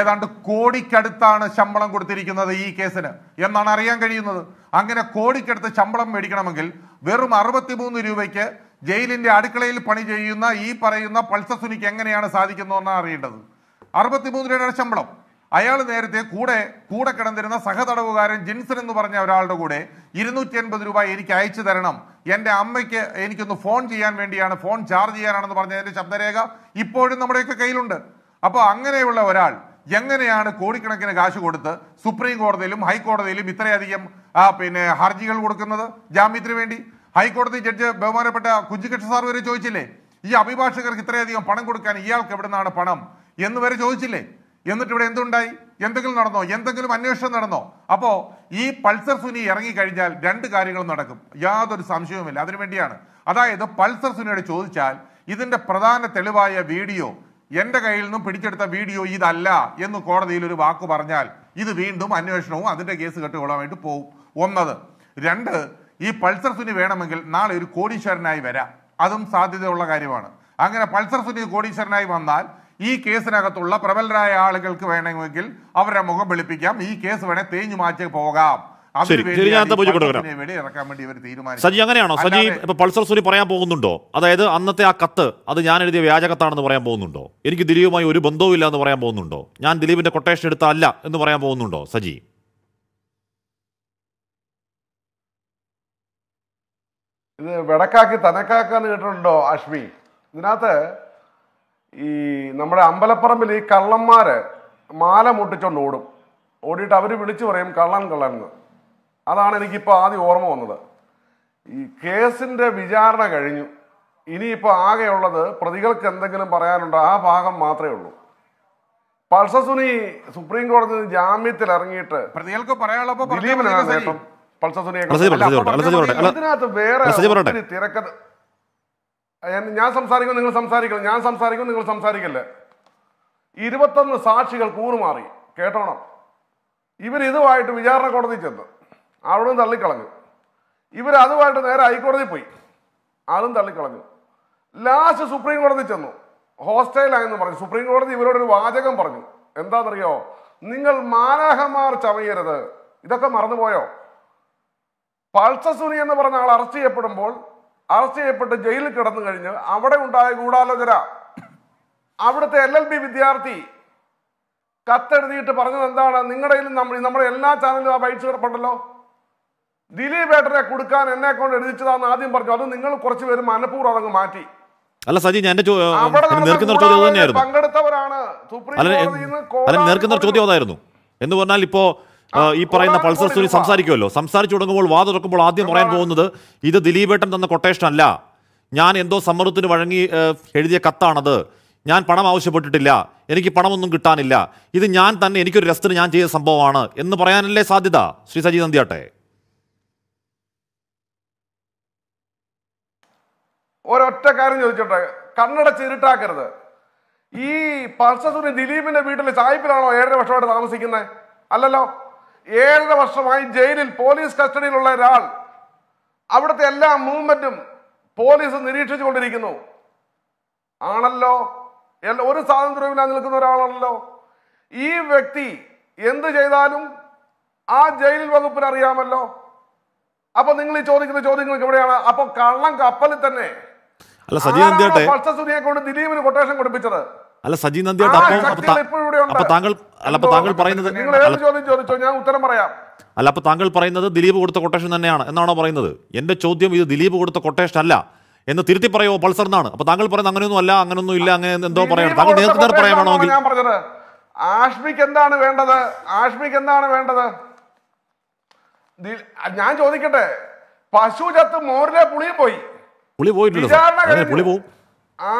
ഏതാണ്ട് കോടിക്കടുത്താണ് ശമ്പളം കൊടുത്തിരിക്കുന്നത് ഈ കേസിന് എന്നാണ് അറിയാൻ കഴിയുന്നത് അങ്ങനെ കോടിക്കടുത്ത് ശമ്പളം മേടിക്കണമെങ്കിൽ വെറും അറുപത്തിമൂന്ന് രൂപയ്ക്ക് ജയിലിന്റെ അടുക്കളയിൽ പണി ചെയ്യുന്ന ഈ പറയുന്ന പൾസസുനിക്ക് എങ്ങനെയാണ് സാധിക്കുന്നതെന്നാണ് അറിയേണ്ടത് അറുപത്തിമൂന്ന് രൂപയുടെ ശമ്പളം അയാൾ നേരത്തെ കൂടെ കൂടെ കിടന്നിരുന്ന സഹതടവുകാരൻ ജിൻസൺ എന്ന് പറഞ്ഞ ഒരാളുടെ കൂടെ ഇരുന്നൂറ്റി എൺപത് രൂപ എനിക്ക് അയച്ചു തരണം എൻ്റെ അമ്മയ്ക്ക് എനിക്കൊന്ന് ഫോൺ ചെയ്യാൻ വേണ്ടിയാണ് ഫോൺ ചാർജ് ചെയ്യാനാണെന്ന് പറഞ്ഞതിൻ്റെ ശബ്ദരേഖ ഇപ്പോഴും നമ്മുടെയൊക്കെ കയ്യിലുണ്ട് അപ്പോൾ അങ്ങനെയുള്ള ഒരാൾ എങ്ങനെയാണ് കോടിക്കണക്കിന് കാശ് കൊടുത്ത് സുപ്രീം കോടതിയിലും ഹൈക്കോടതിയിലും ഇത്രയധികം പിന്നെ ഹർജികൾ കൊടുക്കുന്നത് ജാമ്യത്തിന് വേണ്ടി ഹൈക്കോടതി ജഡ്ജ് ബഹുമാനപ്പെട്ട കുഞ്ചികൃഷ്ണ സാർ വരെ ചോദിച്ചില്ലേ ഈ അഭിഭാഷകർക്ക് ഇത്രയധികം പണം കൊടുക്കാൻ ഇയാൾക്ക് എവിടെ നിന്നാണ് പണം എന്ന് വരെ ചോദിച്ചില്ലേ എന്നിട്ട് ഇവിടെ എന്തുണ്ടായി എന്തെങ്കിലും നടന്നോ എന്തെങ്കിലും അന്വേഷണം നടന്നോ അപ്പോ ഈ പൾസർ സുനി ഇറങ്ങിക്കഴിഞ്ഞാൽ രണ്ട് കാര്യങ്ങളും നടക്കും യാതൊരു സംശയവുമില്ല അതിനു വേണ്ടിയാണ് അതായത് പൾസർ സുനിയോട് ചോദിച്ചാൽ ഇതിന്റെ പ്രധാന തെളിവായ വീഡിയോ എന്റെ കയ്യിൽ നിന്നും പിടിച്ചെടുത്ത വീഡിയോ ഇതല്ല എന്ന് കോടതിയിൽ ഒരു വാക്ക് പറഞ്ഞാൽ ഇത് വീണ്ടും അന്വേഷണവും അതിന്റെ കേസ് കെട്ടുകൊള്ളാനായിട്ട് പോകും ഒന്നത് രണ്ട് ഈ പൾസർ സുനി വേണമെങ്കിൽ നാളെ ഒരു കോടീശ്വരനായി വരാം അതും സാധ്യതയുള്ള കാര്യമാണ് അങ്ങനെ പൾസർ സുനി കോടീശ്വരനായി വന്നാൽ ഈ കേസിനകത്തുള്ള പ്രബലരായ ആളുകൾക്ക് വേണമെങ്കിൽ അവരുടെ മുഖം വെളുപ്പിക്കാം ഈ കേസ് വേണേൽ തേഞ്ഞു മാറ്റി പോകാം സജി അങ്ങനെയാണോ സജി ഇപ്പൊ പൾസർ സുരി പറയാൻ പോകുന്നുണ്ടോ അതായത് അന്നത്തെ ആ കത്ത് അത് ഞാൻ എഴുതിയ വ്യാജകത്താണെന്ന് പറയാൻ പോകുന്നുണ്ടോ എനിക്ക് ദിലീപുമായി ഒരു ബന്ധവും ഇല്ല എന്ന് പറയാൻ പോകുന്നുണ്ടോ ഞാൻ ദിലീപിന്റെ കൊട്ടേഷൻ അല്ല എന്ന് പറയാൻ പോകുന്നുണ്ടോ സജി ഇത് വെടക്കാക്കി തനക്കാക്കാന്ന് കേട്ടിട്ടുണ്ടോ അശ്മി ഇതിനകത്ത് ഈ നമ്മുടെ അമ്പലപ്പറമ്പിൽ ഈ കള്ളന്മാര് മാല മുട്ടിച്ചോണ്ട് ഓടും ഓടിയിട്ട് അവര് വിളിച്ചു പറയും കള്ളൻ കള്ളൻ എന്ന് അതാണ് എനിക്കിപ്പോൾ ആദ്യം ഓർമ്മ വന്നത് ഈ കേസിൻ്റെ വിചാരണ കഴിഞ്ഞു ഇനിയിപ്പോൾ ആകെയുള്ളത് പ്രതികൾക്ക് എന്തെങ്കിലും പറയാനുണ്ടോ ആ ഭാഗം മാത്രമേ ഉള്ളൂ പൾസസുനി സുപ്രീം കോടതി ജാമ്യത്തിൽ ഇറങ്ങിയിട്ട് പ്രതികൾക്ക് പറയാനുള്ളപ്പോൾ ദിലീപിനാണ് നേട്ടം ഇതിനകത്ത് വേറെ ഞാൻ സംസാരിക്കും നിങ്ങൾ സംസാരിക്കണം ഞാൻ സംസാരിക്കും നിങ്ങൾ സംസാരിക്കല്ലേ ഇരുപത്തൊന്ന് സാക്ഷികൾ കൂറുമാറി കേട്ടോണം ഇവരിതുമായിട്ട് ഇതുമായിട്ട് വിചാരണ കോടതി ചെന്ന് അവിടെ തള്ളിക്കളഞ്ഞു ഇവർ അതുമായിട്ട് നേരെ ഹൈക്കോടതി പോയി അതും തള്ളിക്കളഞ്ഞു ലാസ്റ്റ് സുപ്രീം കോടതി ചെന്നു ആയെന്ന് പറഞ്ഞു സുപ്രീം കോടതി ഇവരോടൊരു വാചകം പറഞ്ഞു എന്താണെന്നറിയോ നിങ്ങൾ മാലാഹമാർ ചമയരുത് ഇതൊക്കെ മറന്നുപോയോ പൾസസുനി എന്ന് പറഞ്ഞ ആൾ അറസ്റ്റ് ചെയ്യപ്പെടുമ്പോൾ അറസ്റ്റ് ചെയ്യപ്പെട്ട് ജയിലിൽ കിടന്നു കഴിഞ്ഞ് അവിടെ ഉണ്ടായ ഗൂഢാലോചന അവിടുത്തെ എൽ എൽ ബി വിദ്യാർത്ഥി കത്തെഴുതിയിട്ട് പറഞ്ഞത് എന്താണ് നിങ്ങളുടെ നമ്മുടെ എല്ലാ ചാനലും ആ ബൈറ്റ്സ് കിടപ്പുണ്ടല്ലോ ദിലീപ് ഏട്ടനെ കൊടുക്കാൻ എന്നെ കൊണ്ട് എഴുതിച്ചതാന്ന് ആദ്യം പറഞ്ഞു അത് നിങ്ങൾ കുറച്ച് പേര് മനഃപൂർവ്വം അതങ്ങ് മാറ്റി അല്ല സജി ഞാൻ പങ്കെടുത്തവരാണ് ചോദ്യം അതായിരുന്നു എന്ന് പറഞ്ഞാൽ ഇപ്പോ ഈ പറയുന്ന പൾസർ സ്റ്റോറി സംസാരിക്കുമല്ലോ സംസാരിച്ചു തുടങ്ങുമ്പോൾ വാദം തുറക്കുമ്പോൾ ആദ്യം പറയാൻ പോകുന്നത് ഇത് ഏട്ടൻ തന്ന കൊട്ടേഷൻ അല്ല ഞാൻ എന്തോ സമ്മർദ്ദത്തിന് വഴങ്ങി എഴുതിയ കത്താണത് ഞാൻ പണം ആവശ്യപ്പെട്ടിട്ടില്ല എനിക്ക് പണമൊന്നും കിട്ടാനില്ല ഇത് ഞാൻ തന്നെ എനിക്കൊരു രസത്തിന് ഞാൻ ചെയ്ത സംഭവമാണ് എന്ന് പറയാനല്ലേ സാധ്യത ശ്രീ സജി നന്ദിയാട്ടെ ഒരൊറ്റ കാര്യം ചോദിച്ചോട്ടെ കണ്ണട ചിരുട്ടാക്കരുത് ഈ പർസസുനി ദിലീപിന്റെ വീട്ടിൽ സായിപ്പിലാണോ ഏഴര വർഷമായിട്ട് താമസിക്കുന്നത് അല്ലല്ലോ ഏഴര വർഷമായി ജയിലിൽ പോലീസ് കസ്റ്റഡിയിലുള്ള ഒരാൾ അവിടുത്തെ എല്ലാ മൂവ്മെന്റും പോലീസ് നിരീക്ഷിച്ചു കൊണ്ടിരിക്കുന്നു ആണല്ലോ ഒരു സ്വാതന്ത്ര്യമില്ലാതെ നിൽക്കുന്ന ഒരാളാണല്ലോ ഈ വ്യക്തി എന്ത് ചെയ്താലും ആ ജയിലിൽ വകുപ്പിനറിയാമല്ലോ അറിയാമല്ലോ അപ്പൊ നിങ്ങൾ ഈ ചോദിക്കുന്ന ചോദ്യങ്ങൾക്ക് എവിടെയാണ് അപ്പൊ കള്ളം കപ്പലിൽ തന്നെ അല്ല സജി നന്ദിയാട്ടെ സുനിയെ കൊണ്ട് ദിലീപിന് കൊട്ടേഷൻ കൊടുപ്പിച്ചത് അല്ല സജി നന്ദിയാട്ടെ താങ്കൾ അല്ല താങ്കൾ പറയുന്നത് ചോദിച്ചോ ഞാൻ ഉത്തരം പറയാം അല്ല അപ്പൊ താങ്കൾ പറയുന്നത് ദിലീപ് കൊടുത്ത കൊട്ടേഷൻ തന്നെയാണ് എന്നാണോ പറയുന്നത് എന്റെ ചോദ്യം ഇത് ദിലീപ് കൊടുത്ത കൊട്ടേഷൻ അല്ല എന്ന് തിരുത്തി പറയുമോ പൾസർ എന്നാണ് അപ്പൊ താങ്കൾ പറയുന്നത് അങ്ങനെയൊന്നും അല്ല അങ്ങനെയൊന്നും ഇല്ല അങ്ങനെ എന്തോ പറയണം താങ്കൾ നേരത്തെ പറയാമാണെങ്കിൽ ആഷ്മിക്ക് എന്താണ് വേണ്ടത് ആഷ്മിക്ക് എന്താണ് വേണ്ടത് ഞാൻ ചോദിക്കട്ടെ പശു ചത്ത് മോറിലെ പുളിയും പോയി പുളി പോയിട്ടുണ്ട് പുളി പോവും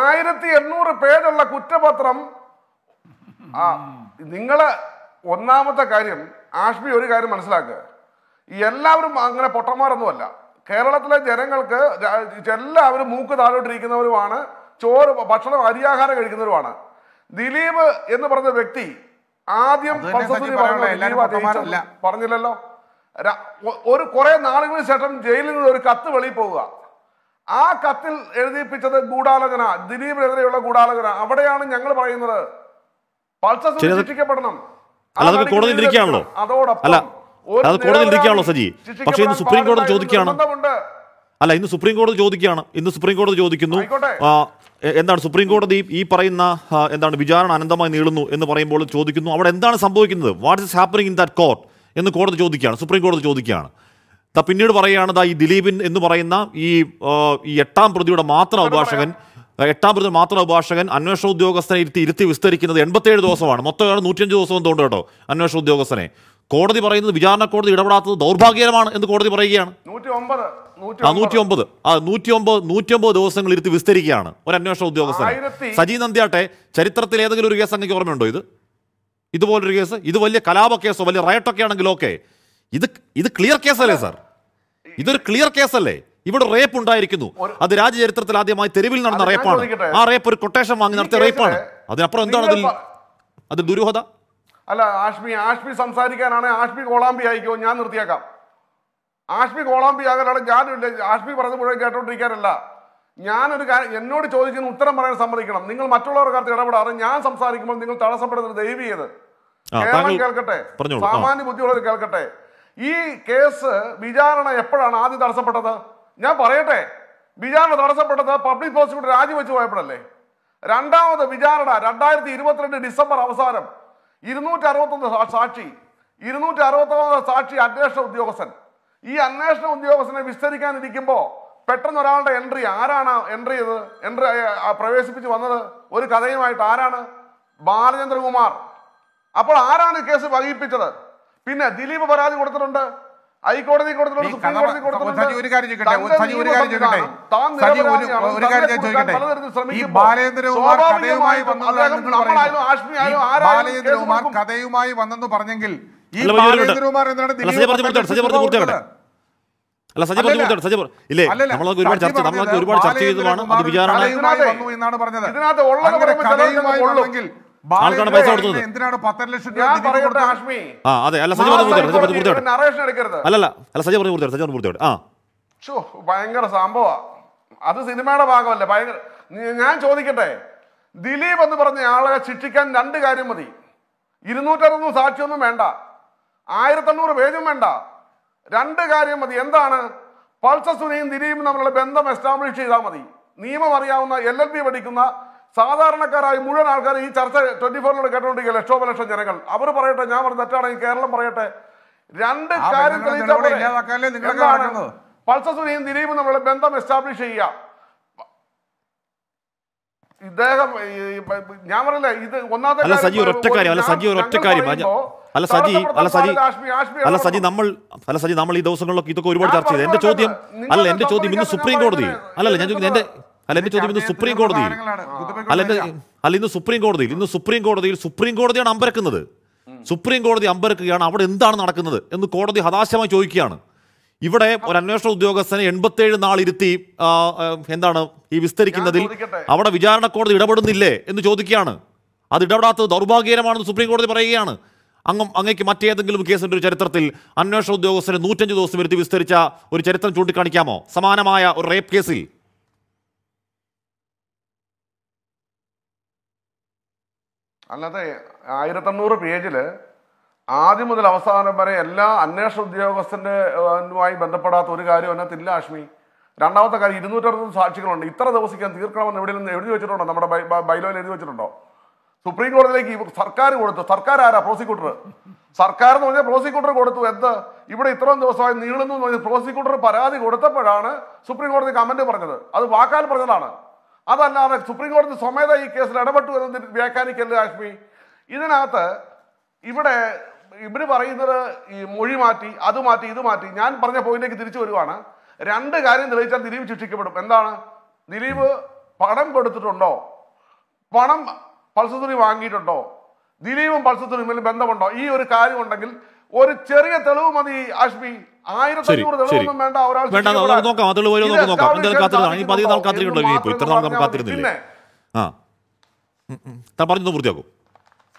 ആയിരത്തി എണ്ണൂറ് പേജുള്ള കുറ്റപത്രം ആ നിങ്ങള് ഒന്നാമത്തെ കാര്യം ആഷ്മി ഒരു കാര്യം മനസ്സിലാക്കുക എല്ലാവരും അങ്ങനെ പൊട്ടന്മാരൊന്നുമല്ല കേരളത്തിലെ ജനങ്ങൾക്ക് എല്ലാവരും മൂക്ക് താഴോട്ടിരിക്കുന്നവരുമാണ് ചോറ് ഭക്ഷണം അരിയാഹാരം കഴിക്കുന്നവരുമാണ് ദിലീപ് എന്ന് പറഞ്ഞ വ്യക്തി ആദ്യം പറഞ്ഞില്ലല്ലോ ഒരു കുറെ നാളുകൾക്ക് ശേഷം ജയിലിൽ നിന്ന് ഒരു കത്ത് വെളിയിൽ പോവുക ആ കത്തിൽ എഴുതിപ്പിച്ചത് ഗൂഢാലോചന ദിലീപിനെതിരെയുള്ള ഗൂഢാലോചന അവിടെയാണ് ഞങ്ങൾ പറയുന്നത് പൾസസ് ശിക്ഷിക്കപ്പെടണം കോടതിയിൽ ഇരിക്കുകയാണോ അല്ല അത് കോടതിയിൽ ഇരിക്കുകയാണോ സജി പക്ഷേ ഇന്ന് സുപ്രീം കോടതി ചോദിക്കുകയാണ് അല്ല ഇന്ന് സുപ്രീം കോടതി ചോദിക്കുകയാണ് ഇന്ന് സുപ്രീം കോടതി ചോദിക്കുന്നു എന്താണ് സുപ്രീം കോടതി ഈ പറയുന്ന എന്താണ് വിചാരണ അനന്തമായി നീളുന്നു എന്ന് പറയുമ്പോൾ ചോദിക്കുന്നു അവിടെ എന്താണ് സംഭവിക്കുന്നത് what is happening in that court എന്ന് കോടതി ചോദിക്കുകയാണ് സുപ്രീം കോടതി ചോദിക്കുകയാണ് പിന്നീട് പറയുകയാണ് ഈ ദിലീപിൻ എന്ന് പറയുന്ന ഈ ഈ എട്ടാം പ്രതിയുടെ മാത്രം അഭിഭാഷകൻ എട്ടാം പ്രതി മാത്രം അഭിഭാഷകൻ അന്വേഷണ ഉദ്യോഗസ്ഥനെ ഇരുത്തി ഇരുത്തി വിസ്തരിക്കുന്നത് എൺപത്തേഴ് ദിവസമാണ് മൊത്തം നൂറ്റിയഞ്ച് ദിവസം എന്തുകൊണ്ട് കേട്ടോ അന്വേഷണ ഉദ്യോഗസ്ഥനെ കോടതി പറയുന്നത് വിചാരണ കോടതി ഇടപെടാത്തത് ദൗർഭാഗ്യകരമാണ് എന്ന് കോടതി പറയുകയാണ് നൂറ്റിയൊമ്പത് ആ നൂറ്റിയൊമ്പത് നൂറ്റിയൊമ്പത് ദിവസങ്ങൾ ഇരുത്തി വിസ്തരിക്കുകയാണ് ഒരു അന്വേഷണ ഉദ്യോഗസ്ഥൻ സജി നന്ദിയാട്ടെ ചരിത്രത്തിൽ ഏതെങ്കിലും ഒരു കേസ് അങ്ങനെ ഓർമ്മയുണ്ടോ ഇത് ഇതുപോലൊരു കേസ് ഇത് വലിയ കലാപ കേസോ വലിയ റയട്ടൊക്കെ ആണെങ്കിലും ഓക്കെ ഇത് ഇത് ക്ലിയർ കേസല്ലേ സാർ ഇതൊരു ക്ലിയർ കേസല്ലേ ഇവിടെ റേപ്പ് ഉണ്ടായിരിക്കുന്നു അത് രാജ്യചരിത്രത്തിൽ ആദ്യമായി തെരുവിൽ നടന്ന റേപ്പാണ് ആ റേപ്പ് ഒരു കൊട്ടേഷൻ വാങ്ങി നടത്തിയ റേപ്പാണ് അതിനപ്പുറം എന്താണ് അതിൽ അത് ദുരൂഹത അല്ല ആഷ്മി ആഷ്മി സംസാരിക്കാനാണ് ആഷ്മി കോളാമ്പി ആയിക്കോ ഞാൻ നിർത്തിയേക്കാം ആഷ്മി കോളാമ്പി ആകാനാണ് ഞാൻ ആഷ്മി പറഞ്ഞ മുഴുവൻ കേട്ടോണ്ടിരിക്കാനല്ല ഞാനൊരു കാര്യം എന്നോട് ചോദിക്കുന്ന ഉത്തരം പറയാൻ സമ്മതിക്കണം നിങ്ങൾ മറ്റുള്ളവരുടെ കാര്യത്തിൽ ഇടപെടാറ് ഞാൻ സംസാരിക്കുമ്പോൾ നിങ്ങൾ തടസ്സപ്പെടുന്നത് ദൈവീയത് കേരളം കേൾക്കട്ടെ സാമാന്യ ബുദ്ധിയുള്ളവർ കേൾക്കട്ടെ ഈ കേസ് വിചാരണ എപ്പോഴാണ് ആദ്യം തടസ്സപ്പെട്ടത് ഞാൻ പറയട്ടെ വിചാരണ തടസ്സപ്പെട്ടത് പബ്ലിക് പ്രോസിക്യൂട്ടർ രാജിവെച്ച് പോയപ്പോഴല്ലേ രണ്ടാമത് വിചാരണ രണ്ടായിരത്തി ഇരുപത്തിരണ്ട് ഡിസംബർ അവസാനം ഇരുന്നൂറ്റി അറുപത്തൊന്ന് സാക്ഷി ഇരുന്നൂറ്റി അറുപത്തൊന്ന് സാക്ഷി അന്വേഷണ ഉദ്യോഗസ്ഥൻ ഈ അന്വേഷണ ഉദ്യോഗസ്ഥനെ വിസ്തരിക്കാനിരിക്കുമ്പോൾ പെട്ടെന്ന് ഒരാളുടെ എൻട്രി ആരാണ് എൻട്രി ചെയ്തത് എൻട്രി പ്രവേശിപ്പിച്ച് വന്നത് ഒരു കഥയുമായിട്ട് ആരാണ് ബാലചന്ദ്രകുമാർ അപ്പോൾ ആരാണ് കേസ് വകിപ്പിച്ചത് പിന്നെ ദിലീപ് പരാതി കൊടുത്തിട്ടുണ്ട് ഹൈക്കോടതി കൊടുത്തിട്ടുണ്ട് സുപ്രീം കോടതി പറഞ്ഞെങ്കിൽ ഈ അല്ല സജി പറഞ്ഞു സജി ഇല്ലേ നമ്മളൊക്കെ ഒരുപാട് ചർച്ച നമ്മളൊക്കെ ഒരുപാട് ചർച്ച ചെയ്തതാണ് അത് വിചാരണ എന്നാണ് പറഞ്ഞത് ആ അതെ അല്ല സജി അല്ലല്ല അല്ല സജി സജി ഭയങ്കര സംഭവമാണ് അത് സിനിമയുടെ ഭാഗമല്ല ഭയങ്കര ഞാൻ ചോദിക്കട്ടെ ദിലീപ് എന്ന് പറഞ്ഞ ആളെ ശിക്ഷിക്കാൻ രണ്ട് കാര്യം മതി ഇരുന്നൂറ്ററുപതും സാക്ഷിയൊന്നും വേണ്ട ആയിരത്തണ്ണൂറ് പേജും വേണ്ട രണ്ട് കാര്യം മതി എന്താണ് പൾസസുനെയും ദിലീപും തമ്മിലുള്ള ബന്ധം എസ്റ്റാബ്ലിഷ് ചെയ്താൽ മതി നിയമം അറിയാവുന്ന എൽ എൽ ബി പഠിക്കുന്ന സാധാരണക്കാരായ മുഴുവൻ ആൾക്കാർ ഈ ചർച്ച ട്വന്റി ഫോറിലൂടെ കേട്ടുകൊണ്ടിരിക്കുക ലക്ഷോപലക്ഷം ജനങ്ങൾ അവർ പറയട്ടെ ഞാൻ പറഞ്ഞ തെറ്റാണെങ്കിൽ കേരളം പറയട്ടെ രണ്ട് കാര്യം തെളിയിച്ചാൽ പൾസസുനിയും ദിലീപും നമ്മൾ ബന്ധം എസ്റ്റാബ്ലിഷ് ചെയ്യുക ഇദ്ദേഹം ഞാൻ പറഞ്ഞില്ല ഇത് ഒന്നാമത്തെ അല്ല സജി ഒരൊറ്റ കാര്യം അല്ല സജി ഒരൊറ്റ കാര്യം അല്ല സജി അല്ല സജി അല്ല സജി നമ്മൾ അല്ല സജി നമ്മൾ ഈ ദിവസങ്ങളിലൊക്കെ ഇതൊക്കെ ഒരുപാട് ചർച്ച ചെയ്തു എന്റെ ചോദ്യം അല്ല എന്റെ ചോദ്യം ഇന്ന് സുപ്രീം കോടതി അല്ലല്ല ഞാൻ ചോദിക്കുന്നത് എന്റെ അല്ല എന്റെ ചോദ്യം ഇന്ന് സുപ്രീം കോടതി അല്ല എന്റെ അല്ല ഇന്ന് സുപ്രീം കോടതിയിൽ ഇന്ന് സുപ്രീം കോടതിയിൽ സുപ്രീം കോടതിയാണ് അമ്പരക്കുന്നത് സുപ്രീം കോടതി അമ്പരക്കുകയാണ് അവിടെ എന്താണ് നടക്കുന്നത് എന്ന് കോടതി ഹതാശമായി ചോദിക്കുകയാണ് ഇവിടെ ഒരു അന്വേഷണ ഉദ്യോഗസ്ഥനെ ഏഴ് നാൾ ഇരുത്തി എന്താണ് ഈ വിസ്തരിക്കുന്നതിൽ അവിടെ വിചാരണ കോടതി ഇടപെടുന്നില്ലേ എന്ന് ചോദിക്കുകയാണ് അത് ഇടപെടാത്തത് ദൗർഭാഗ്യകരമാണെന്ന് സുപ്രീം കോടതി പറയുകയാണ് അങ്ങ് അങ്ങേക്ക് മറ്റേതെങ്കിലും കേസിന്റെ ഒരു ചരിത്രത്തിൽ അന്വേഷണ ഉദ്യോഗസ്ഥനെ നൂറ്റഞ്ച് ദിവസം ഇരുത്തി വിസ്തരിച്ച ഒരു ചരിത്രം ചൂണ്ടിക്കാണിക്കാമോ സമാനമായ ഒരു റേപ്പ് കേസിൽ അല്ലാതെ ആയിരത്തണ്ണൂറ് പേജിൽ ആദ്യം മുതൽ അവസാനം വരെ എല്ലാ അന്വേഷണ ഉദ്യോഗസ്ഥൻ്റെ ുമായി ബന്ധപ്പെടാത്ത ഒരു കാര്യം അതിനകത്തില്ല അഷ്മി രണ്ടാമത്തെ കാര്യം ഇരുന്നൂറ്ററുപത് സാക്ഷികളുണ്ട് ഇത്ര ദിവസിക്കാൻ തീർക്കണമെന്ന് എവിടെ നിന്ന് എഴുതി വെച്ചിട്ടുണ്ടോ നമ്മുടെ ബൈലോയിൽ എഴുതി വെച്ചിട്ടുണ്ടോ സുപ്രീം കോടതിയിലേക്ക് സർക്കാർ കൊടുത്തു സർക്കാർ ആരാ പ്രോസിക്യൂട്ടർ സർക്കാർ എന്ന് പറഞ്ഞാൽ പ്രോസിക്യൂട്ടർ കൊടുത്തു എന്ത് ഇവിടെ ഇത്രയും ദിവസമായി നീളുന്നു എന്ന് പറഞ്ഞാൽ പ്രോസിക്യൂട്ടർ പരാതി കൊടുത്തപ്പോഴാണ് സുപ്രീം കോടതി കമന്റ് പറഞ്ഞത് അത് വാക്കാൽ പറഞ്ഞതാണ് അതല്ലാതെ സുപ്രീം കോടതി സ്വമേത ഈ കേസിൽ ഇടപെട്ടു എന്ന് വ്യാഖ്യാനിക്കല്ലേ ആഷ്മി ഇതിനകത്ത് ഇവിടെ ഇവര് പറയുന്നത് ഈ മൊഴി മാറ്റി അത് മാറ്റി ഇത് മാറ്റി ഞാൻ പറഞ്ഞ പോയിന്റിലേക്ക് തിരിച്ചു വരുവാണ് രണ്ട് കാര്യം തെളിയിച്ചാൽ ദിലീപ് ശിക്ഷിക്കപ്പെടും എന്താണ് ദിലീപ് പണം കൊടുത്തിട്ടുണ്ടോ പണം പൾസത്തുണി വാങ്ങിയിട്ടുണ്ടോ ദിലീപും പൾസത്തുണിയും തമ്മിൽ ബന്ധമുണ്ടോ ഈ ഒരു കാര്യം ഉണ്ടെങ്കിൽ ഒരു ചെറിയ തെളിവ് മതി ആഷ്മി വേണ്ട നമുക്ക് നോക്കാം ഇത്ര നമ്മൾ താൻ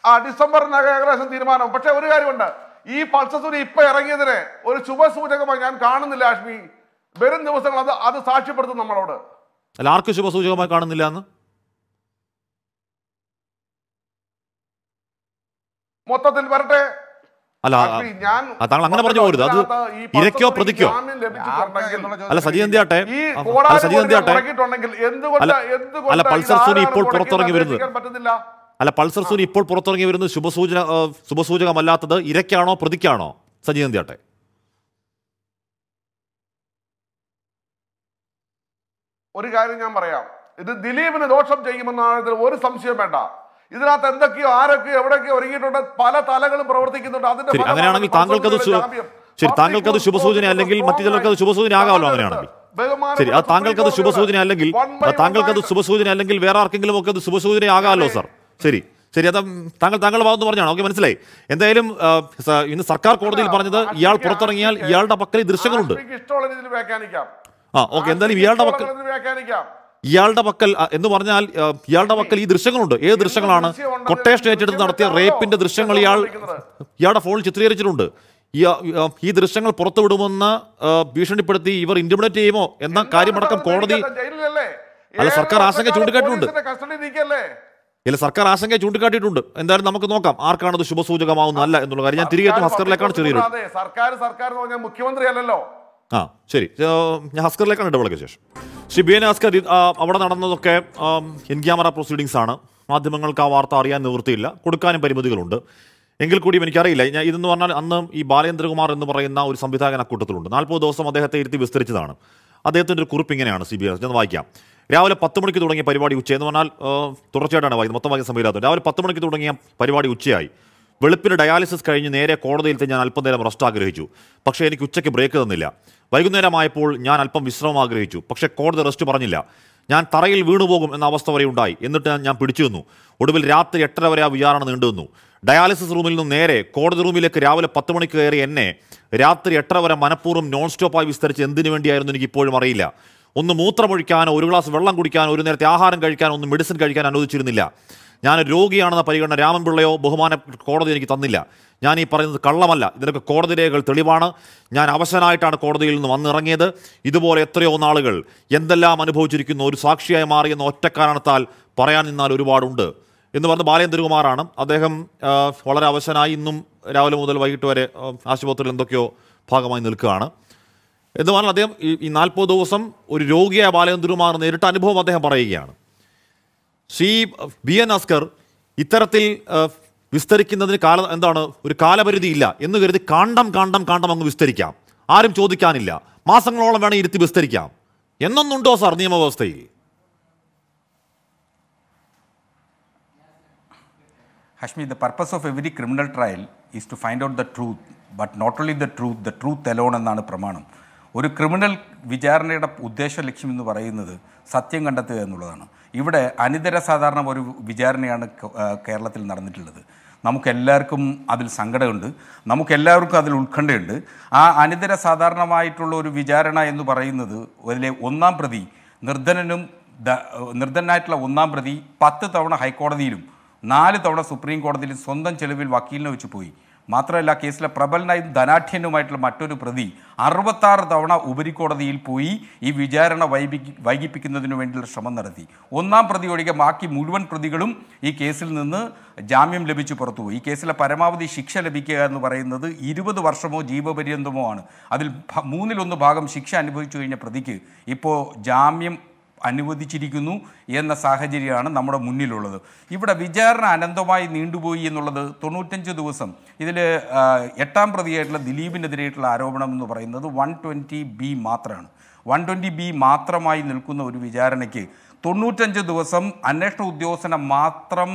ആ ഏകദേശം തീരുമാനം പക്ഷെ ഒരു കാര്യമുണ്ട് ഈ പൾസസൂരി ഇപ്പൊ ഇറങ്ങിയതിനെ ഒരു ശുഭസൂചകമായി ഞാൻ കാണുന്നില്ല ആഷ്മി വരും ദിവസങ്ങൾ അത് അത് സാക്ഷ്യപ്പെടുത്തും നമ്മളോട് അല്ല ആർക്ക് ശുഭസൂചകമായി കാണുന്നില്ല മൊത്തത്തിൽ വരട്ടെ അല്ല താങ്കൾ അങ്ങനെ പറഞ്ഞു പോരുത് അത് ഇരക്കോ പ്രതിക്കോ അല്ല എന്തിയാട്ടെ അല്ല എന്തിയാട്ടെ അല്ല പൾസർ സൂനി ഇപ്പോൾ പുറത്തിറങ്ങി വരുന്നത് അല്ല പൾസർ സൂനി ഇപ്പോൾ പുറത്തിറങ്ങി വരുന്നത് ശുഭസൂചന ശുഭസൂചകമല്ലാത്തത് ഇരക്കാണോ പ്രതിക്കാണോ എന്തിയാട്ടെ ഒരു കാര്യം ഞാൻ പറയാം ഇത് ദിലീപിന് ദോഷം ചെയ്യുമെന്നാണ് ഇതിൽ ഒരു സംശയം വേണ്ട ഇതിനകത്ത് എന്തൊക്കെയോ ആരൊക്കെയോ എവിടെയൊക്കെയോ ഒരുങ്ങിയിട്ടുണ്ട് പല തലകളും പ്രവർത്തിക്കുന്നുണ്ട് അതിന്റെ അങ്ങനെയാണെങ്കിൽ താങ്കൾക്കത് ശരി താങ്കൾക്കത് ശുഭസൂചന അല്ലെങ്കിൽ മറ്റു ചിലർക്ക് അത് ശുഭസൂചന ആകാമല്ലോ അങ്ങനെയാണെങ്കിൽ ശരി അത് താങ്കൾക്കത് ശുഭസൂചന അല്ലെങ്കിൽ താങ്കൾക്കത് ശുഭസൂചന അല്ലെങ്കിൽ വേറെ ആർക്കെങ്കിലും ഒക്കെ അത് ശുഭസൂചന ആകാമല്ലോ സാർ ശരി ശരി അത് താങ്കൾ താങ്കളുടെ ഭാഗത്ത് പറഞ്ഞാണ് ഓക്കെ മനസ്സിലായി എന്തായാലും ഇന്ന് സർക്കാർ കോടതിയിൽ പറഞ്ഞത് ഇയാൾ പുറത്തിറങ്ങിയാൽ ഇയാളുടെ പക്കൽ ദൃശ്യങ്ങളുണ്ട് ആ ഓക്കെ എന്തായാലും ഇയാളുടെ പക്കൽ വ്യാഖ്യാനിക്കാം ഇയാളുടെ പക്കൽ എന്ന് പറഞ്ഞാൽ ഇയാളുടെ പക്കൽ ഈ ദൃശ്യങ്ങളുണ്ട് ഏത് ദൃശ്യങ്ങളാണ് കൊട്ടേഷൻ ഏറ്റെടുത്ത് നടത്തിയ റേപ്പിന്റെ ദൃശ്യങ്ങൾ ഇയാൾ ഇയാളുടെ ഫോണിൽ ചിത്രീകരിച്ചിട്ടുണ്ട് ഈ ദൃശ്യങ്ങൾ പുറത്തുവിടുമെന്ന് ഭീഷണിപ്പെടുത്തി ഇവർ ഇന്റിമിഡേറ്റ് ചെയ്യുമോ എന്ന കാര്യമടക്കം കോടതി അല്ല സർക്കാർ ആശങ്ക ചൂണ്ടിക്കാട്ടിട്ടുണ്ട് ഇല്ല സർക്കാർ ആശങ്ക ചൂണ്ടിക്കാട്ടിയിട്ടുണ്ട് എന്തായാലും നമുക്ക് നോക്കാം ആർക്കാണത് ശുഭസൂചകമാവുന്നല്ല എന്നുള്ള കാര്യം ഞാൻ തിരികെ ഹസ്കറിലേക്കാണ് ചെറിയ സർക്കാർ സർക്കാർ എന്ന് പറഞ്ഞാൽ മുഖ്യമന്ത്രി അല്ലല്ലോ ആ ശരി ഞാൻ ഹസ്കറിലേക്കാണ് ഇടപെടലിന് ശേഷം ശ്രീ ബി എൻ ഹസ്കർ അവിടെ നടന്നതൊക്കെ എൻ ക്യാമറ പ്രൊസീഡിങ്സ് ആണ് മാധ്യമങ്ങൾക്ക് ആ വാർത്ത അറിയാൻ നിവൃത്തിയില്ല കൊടുക്കാനും പരിമിതികളുണ്ട് എങ്കിൽ കൂടിയും എനിക്കറിയില്ല ഞാൻ ഇതെന്ന് പറഞ്ഞാൽ അന്ന് ഈ ബാലേന്ദ്രകുമാർ എന്ന് പറയുന്ന ഒരു സംവിധായകൻ അക്കൂട്ടത്തിലുണ്ട് നാൽപ്പത് ദിവസം അദ്ദേഹത്തെ ഇരുത്തി വിസ്തരിച്ചതാണ് അദ്ദേഹത്തിൻ്റെ ഒരു കുറിപ്പ് ഇങ്ങനെയാണ് സി ബി എസ് ഞാൻ വായിക്കാം രാവിലെ പത്ത് മണിക്ക് തുടങ്ങിയ പരിപാടി ഉച്ചയെന്ന് പറഞ്ഞാൽ തുടർച്ചയായിട്ടാണ് വായി മൊത്തം വായിക്കാൻ സമയമില്ലാത്തത് രാവിലെ പത്ത് മണിക്ക് തുടങ്ങിയ പരിപാടി ഉച്ചയായി വെളുപ്പിന് ഡയാലിസിസ് കഴിഞ്ഞ് നേരെ കോടതിയിലത്തെ ഞാൻ അല്പനേരം റെസ്റ്റ് ആഗ്രഹിച്ചു പക്ഷേ എനിക്ക് ഉച്ചയ്ക്ക് ബ്രേക്ക് തന്നില്ല വൈകുന്നേരമായപ്പോൾ ഞാൻ അല്പം വിശ്രമം ആഗ്രഹിച്ചു പക്ഷേ കോടതി റെസ്റ്റ് പറഞ്ഞില്ല ഞാൻ തറയിൽ വീണുപോകും എന്ന അവസ്ഥ വരെ ഉണ്ടായി എന്നിട്ട് ഞാൻ പിടിച്ചു വന്നു ഒടുവിൽ രാത്രി എട്ടര വരെ ആ വിചാരണ നീണ്ടു ഡയാലിസിസ് റൂമിൽ നിന്ന് നേരെ കോടതി റൂമിലേക്ക് രാവിലെ പത്ത് മണിക്ക് കയറി എന്നെ രാത്രി എട്ടര വരെ മനഃപൂർവ്വം നോൺ സ്റ്റോപ്പായി വിസ്തരിച്ച് എന്തിനു വേണ്ടിയായിരുന്നു എനിക്ക് ഇപ്പോഴും അറിയില്ല ഒന്ന് മൂത്രമൊഴിക്കാനോ ഒരു ഗ്ലാസ് വെള്ളം കുടിക്കാനോ ഒരു നേരത്തെ ആഹാരം കഴിക്കാനോ ഒന്നും മെഡിസിൻ കഴിക്കാൻ അനുവദിച്ചിരുന്നില്ല ഞാൻ രോഗിയാണെന്ന പരിഗണന രാമൻപിള്ളയോ ബഹുമാന കോടതി എനിക്ക് തന്നില്ല ഞാൻ ഈ പറയുന്നത് കള്ളമല്ല ഇതിനൊക്കെ കോടതി രേഖകൾ തെളിവാണ് ഞാൻ അവശനായിട്ടാണ് കോടതിയിൽ നിന്ന് വന്നിറങ്ങിയത് ഇതുപോലെ എത്രയോ നാളുകൾ എന്തെല്ലാം അനുഭവിച്ചിരിക്കുന്നു ഒരു സാക്ഷിയായി മാറിയെന്ന ഒറ്റ കാരണത്താൽ പറയാൻ നിന്നാൽ ഒരുപാടുണ്ട് എന്ന് പറഞ്ഞ് ബാലേന്ദ്രകുമാറാണ് അദ്ദേഹം വളരെ അവശനായി ഇന്നും രാവിലെ മുതൽ വൈകിട്ട് വരെ ആശുപത്രിയിൽ എന്തൊക്കെയോ ഭാഗമായി നിൽക്കുകയാണ് എന്ന് പറഞ്ഞാൽ അദ്ദേഹം ഈ നാൽപ്പത് ദിവസം ഒരു രോഗിയായ ബാലേന്ദ്രകുമാർ നേരിട്ട അനുഭവം അദ്ദേഹം പറയുകയാണ് ശ്രീ ബി എൻ അസ്കർ ഇത്തരത്തിൽ വിസ്തരിക്കുന്നതിന് കാല എന്താണ് ഒരു കാലപരിധി ഇല്ല എന്ന് കരുതി കാണ്ടം കാണ്ടം കാണ്ടം അങ്ങ് വിസ്തരിക്കാം ആരും ചോദിക്കാനില്ല മാസങ്ങളോളം വേണം ഇരുത്തി വിസ്തരിക്കാം എന്നൊന്നുണ്ടോ സാർ നിയമവ്യവസ്ഥയിൽ Hashmi the purpose of every criminal trial is to find out the truth but not only the truth the truth alone എന്നാണ് പ്രമാണം ഒരു ക്രിമിനൽ വിചാരണയുടെ ഉദ്ദേശ ലക്ഷ്യം എന്ന് പറയുന്നത് സത്യം കണ്ടെത്തുക എന്നുള്ളതാണ് ഇവിടെ അനിതര സാധാരണ ഒരു വിചാരണയാണ് കേരളത്തിൽ നടന്നിട്ടുള്ളത് നമുക്കെല്ലാവർക്കും അതിൽ സങ്കടമുണ്ട് നമുക്കെല്ലാവർക്കും അതിൽ ഉത്കണ്ഠയുണ്ട് ആ അനിതര സാധാരണമായിട്ടുള്ള ഒരു വിചാരണ എന്ന് പറയുന്നത് അതിലെ ഒന്നാം പ്രതി നിർധനനും നിർധനായിട്ടുള്ള ഒന്നാം പ്രതി പത്ത് തവണ ഹൈക്കോടതിയിലും നാല് തവണ സുപ്രീം കോടതിയിലും സ്വന്തം ചെലവിൽ വക്കീലിനെ വെച്ച് പോയി മാത്രമല്ല കേസിലെ പ്രബലനായും ധനാഠ്യനുമായിട്ടുള്ള മറ്റൊരു പ്രതി അറുപത്താറ് തവണ ഉപരിക്കോടതിയിൽ പോയി ഈ വിചാരണ വൈപി വൈകിപ്പിക്കുന്നതിന് വേണ്ടിയുള്ള ശ്രമം നടത്തി ഒന്നാം പ്രതി ഒഴികെ ബാക്കി മുഴുവൻ പ്രതികളും ഈ കേസിൽ നിന്ന് ജാമ്യം ലഭിച്ചു പുറത്തുപോയി ഈ കേസിലെ പരമാവധി ശിക്ഷ ലഭിക്കുക എന്ന് പറയുന്നത് ഇരുപത് വർഷമോ ജീവപര്യന്തമോ ആണ് അതിൽ മൂന്നിലൊന്ന് ഭാഗം ശിക്ഷ അനുഭവിച്ചു കഴിഞ്ഞ പ്രതിക്ക് ഇപ്പോൾ ജാമ്യം അനുവദിച്ചിരിക്കുന്നു എന്ന സാഹചര്യമാണ് നമ്മുടെ മുന്നിലുള്ളത് ഇവിടെ വിചാരണ അനന്തമായി നീണ്ടുപോയി എന്നുള്ളത് തൊണ്ണൂറ്റഞ്ച് ദിവസം ഇതിൽ എട്ടാം പ്രതിയായിട്ടുള്ള ദിലീപിനെതിരായിട്ടുള്ള ആരോപണം എന്ന് പറയുന്നത് വൺ ട്വൻറ്റി ബി മാത്രമാണ് വൺ ട്വൻറ്റി ബി മാത്രമായി നിൽക്കുന്ന ഒരു വിചാരണയ്ക്ക് തൊണ്ണൂറ്റഞ്ച് ദിവസം അന്വേഷണ ഉദ്യോഗസ്ഥനെ മാത്രം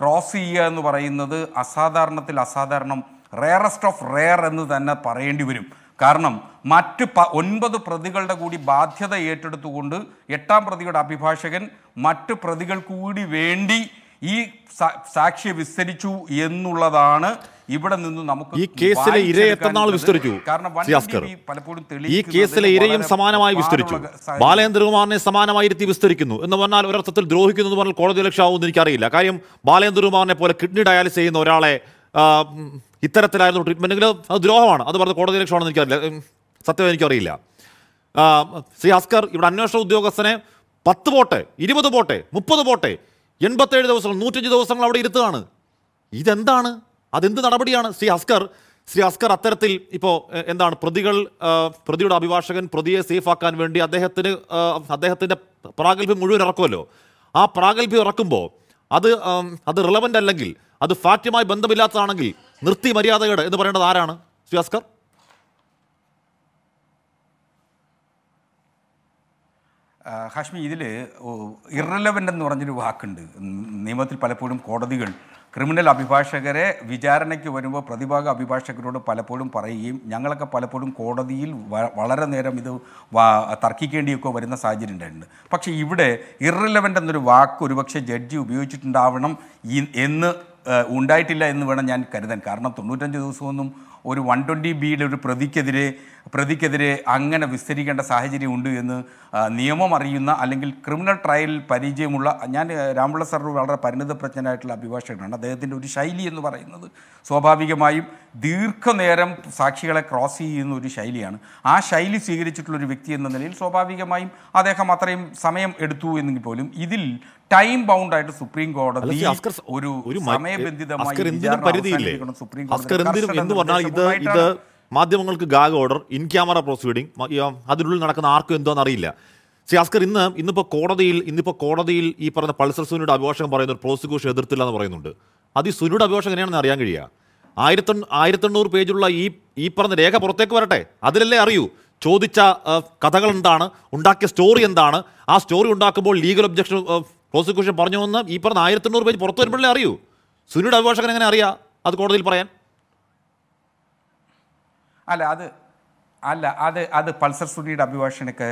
ക്രോസ് ചെയ്യുക എന്ന് പറയുന്നത് അസാധാരണത്തിൽ അസാധാരണം റെയറസ്റ്റ് ഓഫ് റേർ എന്ന് തന്നെ പറയേണ്ടി വരും കാരണം മറ്റ് പ ഒൻപത് പ്രതികളുടെ കൂടി ബാധ്യത ഏറ്റെടുത്തുകൊണ്ട് എട്ടാം പ്രതിയുടെ അഭിഭാഷകൻ മറ്റ് പ്രതികൾക്ക് കൂടി വേണ്ടി ഈ സാക്ഷ്യ വിസ്തരിച്ചു എന്നുള്ളതാണ് ഇവിടെ നിന്ന് നമുക്ക് ഈ കേസിലെ ഇര എത്രനാൾ വിസ്തരിച്ചു പലപ്പോഴും ഈ കേസിലെ ഇരയും സമാനമായി വിസ്തരിച്ചു ബാലേന്ദ്രകുമാറിനെ സമാനമായിരുത്തി വിസ്തരിക്കുന്നു എന്ന് പറഞ്ഞാൽ ഒരർത്ഥത്തിൽ ദ്രോഹിക്കുന്നു എന്ന് പറഞ്ഞാൽ കോടതി ലക്ഷ്യമാവുമെന്ന് എനിക്കറിയില്ല കാര്യം ബാലേന്ദ്രകുമാറിനെ പോലെ കിഡ്നി ഡയാലിസ് ചെയ്യുന്ന ഒരാളെ ഇത്തരത്തിലായിരുന്നു ട്രീറ്റ്മെൻറ്റെങ്കിൽ അത് ദ്രോഹമാണ് അത് പറഞ്ഞ കോടതി രക്ഷമാണെന്ന് എനിക്കറിയില്ല സത്യം എനിക്കറിയില്ല ശ്രീ അസ്കർ ഇവിടെ അന്വേഷണ ഉദ്യോഗസ്ഥനെ പത്ത് പോട്ടെ ഇരുപത് പോട്ടെ മുപ്പത് പോട്ടെ എൺപത്തേഴ് ദിവസങ്ങൾ നൂറ്റഞ്ച് ദിവസങ്ങൾ അവിടെ ഇരുത്തുകയാണ് ഇതെന്താണ് അതെന്ത് നടപടിയാണ് ശ്രീ അസ്കർ ശ്രീ അസ്കർ അത്തരത്തിൽ ഇപ്പോൾ എന്താണ് പ്രതികൾ പ്രതിയുടെ അഭിഭാഷകൻ പ്രതിയെ സേഫാക്കാൻ വേണ്ടി അദ്ദേഹത്തിന് അദ്ദേഹത്തിൻ്റെ പ്രാഗൽഭ്യം മുഴുവൻ ഇറക്കുമല്ലോ ആ പ്രാഗൽഭ്യം ഇറക്കുമ്പോൾ അത് അത് റിലവൻ്റ് അല്ലെങ്കിൽ അത് ഫാറ്റുമായി ബന്ധമില്ലാത്തതാണെങ്കിൽ നിർത്തി മര്യാദകേട് എന്ന് പറയേണ്ടത് ആരാണ് ശ്രീ ഹാഷ്മി ഇതിൽ ഇറലവൻ്റ് എന്ന് പറഞ്ഞൊരു വാക്കുണ്ട് നിയമത്തിൽ പലപ്പോഴും കോടതികൾ ക്രിമിനൽ അഭിഭാഷകരെ വിചാരണയ്ക്ക് വരുമ്പോൾ പ്രതിഭാഗ അഭിഭാഷകരോട് പലപ്പോഴും പറയുകയും ഞങ്ങളൊക്കെ പലപ്പോഴും കോടതിയിൽ വളരെ നേരം ഇത് തർക്കിക്കേണ്ടിയൊക്കെ വരുന്ന സാഹചര്യം ഉണ്ടായിട്ടുണ്ട് പക്ഷേ ഇവിടെ ഇറലവൻ്റ് എന്നൊരു വാക്ക് ഒരുപക്ഷെ ജഡ്ജി ഉപയോഗിച്ചിട്ടുണ്ടാവണം എന്ന് ഉണ്ടായിട്ടില്ല എന്ന് വേണം ഞാൻ കരുതാൻ കാരണം തൊണ്ണൂറ്റഞ്ച് ദിവസമൊന്നും ഒരു വൺ ട്വൻറ്റി ബിയുടെ ഒരു പ്രതിക്കെതിരെ പ്രതിക്കെതിരെ അങ്ങനെ വിസ്തരിക്കേണ്ട സാഹചര്യം ഉണ്ട് എന്ന് നിയമം അറിയുന്ന അല്ലെങ്കിൽ ക്രിമിനൽ ട്രയലിൽ പരിചയമുള്ള ഞാൻ രാംപിള്ള സാർ വളരെ പരിണിതപ്രജ്ഞനായിട്ടുള്ള അഭിഭാഷകനാണ് അദ്ദേഹത്തിൻ്റെ ഒരു ശൈലി എന്ന് പറയുന്നത് സ്വാഭാവികമായും ദീർഘനേരം സാക്ഷികളെ ക്രോസ് ചെയ്യുന്ന ഒരു ശൈലിയാണ് ആ ശൈലി സ്വീകരിച്ചിട്ടുള്ളൊരു വ്യക്തി എന്ന നിലയിൽ സ്വാഭാവികമായും അദ്ദേഹം അത്രയും സമയം എടുത്തു എന്നെങ്കിൽ പോലും ഇതിൽ ടൈം ബൗണ്ട് ആയിട്ട് സുപ്രീം കോടതി ഒരു സമയബന്ധിതമായി സുപ്രീം കോടതി ഇത് ഇത് മാധ്യമങ്ങൾക്ക് gag order in camera proceeding അതിനുള്ളിൽ നടക്കുന്ന ആർക്കും എന്തോ അറിയില്ല സി അസ്കർ ഇന്ന് ഇന്നിപ്പോൾ കോടതിയിൽ ഇന്നിപ്പോൾ കോടതിയിൽ ഈ പറഞ്ഞ പൾസർ സുനിയുടെ പറയുന്ന പറയുന്നത് പ്രോസിക്യൂഷൻ എതിർത്തില്ല എന്ന് പറയുന്നുണ്ട് അത് ഈ സുനിയുടെ അഭിഭാഷകം എങ്ങനെയാണെന്ന് അറിയാൻ കഴിയുക ആയിരത്തി ആയിരത്തെണ്ണൂറ് പേജുള്ള ഈ ഈ പറഞ്ഞ രേഖ പുറത്തേക്ക് വരട്ടെ അതിലല്ലേ അറിയൂ ചോദിച്ച കഥകൾ എന്താണ് ഉണ്ടാക്കിയ സ്റ്റോറി എന്താണ് ആ സ്റ്റോറി ഉണ്ടാക്കുമ്പോൾ ലീഗൽ ഒബ്ജക്ഷൻ പ്രോസിക്യൂഷൻ പറഞ്ഞു വന്ന് ഈ പറഞ്ഞ ആയിരത്തെണ്ണൂറ് പേജ് പുറത്തു വരുമ്പോഴല്ലേ അറിയൂ സുനിയുടെ അഭിഭാഷകൻ എങ്ങനെ അറിയാം അത് കോടതിയിൽ പറയാൻ അല്ല അത് അല്ല അത് അത് പൾസർ സ്റ്റുഡിയുടെ അഭിഭാഷകനൊക്കെ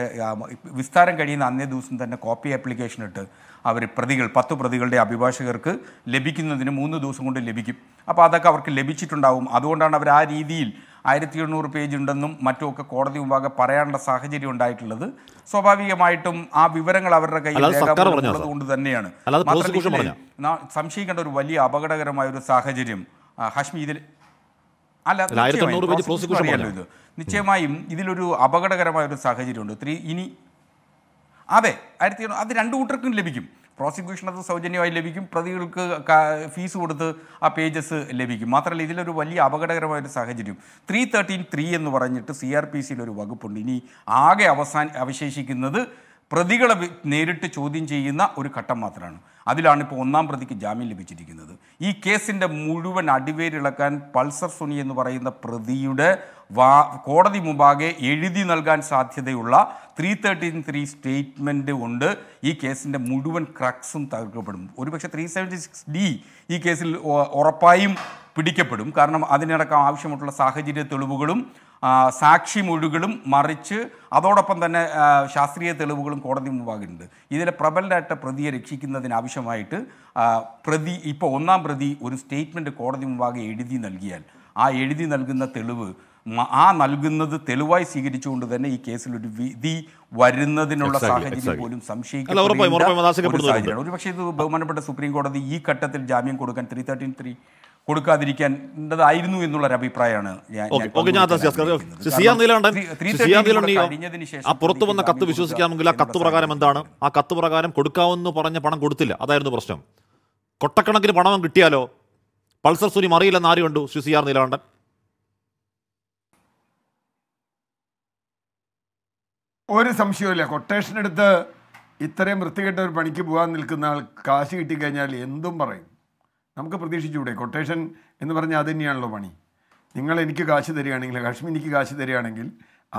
വിസ്താരം കഴിയുന്ന അന്നേ ദിവസം തന്നെ കോപ്പി ആപ്ലിക്കേഷൻ ഇട്ട് അവർ പ്രതികൾ പത്ത് പ്രതികളുടെ അഭിഭാഷകർക്ക് ലഭിക്കുന്നതിന് മൂന്ന് ദിവസം കൊണ്ട് ലഭിക്കും അപ്പോൾ അതൊക്കെ അവർക്ക് ലഭിച്ചിട്ടുണ്ടാവും അതുകൊണ്ടാണ് അവർ ആ രീതിയിൽ ആയിരത്തി എണ്ണൂറ് പേജ് ഉണ്ടെന്നും മറ്റുമൊക്കെ കോടതി മുമ്പാകെ പറയാനുള്ള സാഹചര്യം ഉണ്ടായിട്ടുള്ളത് സ്വാഭാവികമായിട്ടും ആ വിവരങ്ങൾ അവരുടെ കയ്യിൽ കൊണ്ട് തന്നെയാണ് സംശയിക്കേണ്ട ഒരു വലിയ അപകടകരമായ ഒരു സാഹചര്യം ഹഷ്മി ഇതിൽ അല്ല നിശ്ചയമായും ഇതിലൊരു അപകടകരമായ ഒരു സാഹചര്യമുണ്ട് ത്രീ ഇനി അതെ ആയിരത്തി അത് രണ്ടു കൂട്ടർക്കും ലഭിക്കും പ്രോസിക്യൂഷൻ അത് സൗജന്യമായി ലഭിക്കും പ്രതികൾക്ക് ഫീസ് കൊടുത്ത് ആ പേജസ് ലഭിക്കും മാത്രമല്ല ഇതിലൊരു വലിയ അപകടകരമായ ഒരു സാഹചര്യം ത്രീ തേർട്ടീൻ ത്രീ എന്ന് പറഞ്ഞിട്ട് സി ആർ പി സിയിലൊരു വകുപ്പുണ്ട് ഇനി ആകെ അവസാന അവശേഷിക്കുന്നത് പ്രതികളെ നേരിട്ട് ചോദ്യം ചെയ്യുന്ന ഒരു ഘട്ടം മാത്രമാണ് അതിലാണ് ഇപ്പോൾ ഒന്നാം പ്രതിക്ക് ജാമ്യം ലഭിച്ചിരിക്കുന്നത് ഈ കേസിൻ്റെ മുഴുവൻ അടിവേരിളക്കാൻ പൾസർ സുനി എന്ന് പറയുന്ന പ്രതിയുടെ വാ കോടതി മുമ്പാകെ എഴുതി നൽകാൻ സാധ്യതയുള്ള ത്രീ തേർട്ടീൻ ത്രീ സ്റ്റേറ്റ്മെൻറ്റ് കൊണ്ട് ഈ കേസിൻ്റെ മുഴുവൻ ക്രക്സും തകർക്കപ്പെടും ഒരുപക്ഷെ ത്രീ സെവൻറ്റി സിക്സ് ഡി ഈ കേസിൽ ഉറപ്പായും പിടിക്കപ്പെടും കാരണം അതിനടക്കം ആവശ്യമായിട്ടുള്ള സാഹചര്യ തെളിവുകളും സാക്ഷി മൊഴികളും മറിച്ച് അതോടൊപ്പം തന്നെ ശാസ്ത്രീയ തെളിവുകളും കോടതി മുമ്പാകുന്നുണ്ട് ഇതിലെ പ്രബലനായിട്ട് പ്രതിയെ രക്ഷിക്കുന്നതിനാവശ്യമായിട്ട് പ്രതി ഇപ്പോൾ ഒന്നാം പ്രതി ഒരു സ്റ്റേറ്റ്മെൻറ്റ് കോടതി മുമ്പാകെ എഴുതി നൽകിയാൽ ആ എഴുതി നൽകുന്ന തെളിവ് ആ നൽകുന്നത് തെളിവായി സ്വീകരിച്ചുകൊണ്ട് തന്നെ ഈ കേസിൽ ഒരു വിധി വരുന്നതിനുള്ള സാഹചര്യം പോലും സംശയിക്കുന്ന ഒരു പക്ഷേ ഇത് ബഹുമാനപ്പെട്ട സുപ്രീം കോടതി ഈ ഘട്ടത്തിൽ ജാമ്യം കൊടുക്കാൻ ത്രീ തേർട്ടീൻ ത്രീ കൊടുക്കാതിരിക്കേണ്ടതായിരുന്നു എന്നുള്ളൊരു അഭിപ്രായമാണ് പുറത്തു വന്ന കത്ത് വിശ്വസിക്കാമെങ്കിൽ ആ കത്ത് പ്രകാരം എന്താണ് ആ കത്ത് പ്രകാരം കൊടുക്കാമെന്ന് പറഞ്ഞ പണം കൊടുത്തില്ല അതായിരുന്നു പ്രശ്നം കൊട്ടക്കണക്കിന് പണം കിട്ടിയാലോ പൾസർ സുനി അറിയില്ലെന്ന് ആര് കണ്ടു ശ്രീ സി ആർ നീലകണ്ഠൻ ഒരു സംശയമില്ല കൊട്ടേഷൻ എടുത്ത് ഇത്രയും വൃത്തികെട്ട ഒരു പണിക്ക് പോകാൻ നിൽക്കുന്ന ആൾ കാശ് കിട്ടിക്കഴിഞ്ഞാൽ എന്തും പറയും നമുക്ക് പ്രതീക്ഷിച്ചുകൂടെ കൊട്ടേഷൻ എന്ന് പറഞ്ഞാൽ അത് തന്നെയാണല്ലോ പണി നിങ്ങൾ എനിക്ക് കാശ് തരികയാണെങ്കിൽ ലക്ഷ്മി എനിക്ക് കാശ് തരികയാണെങ്കിൽ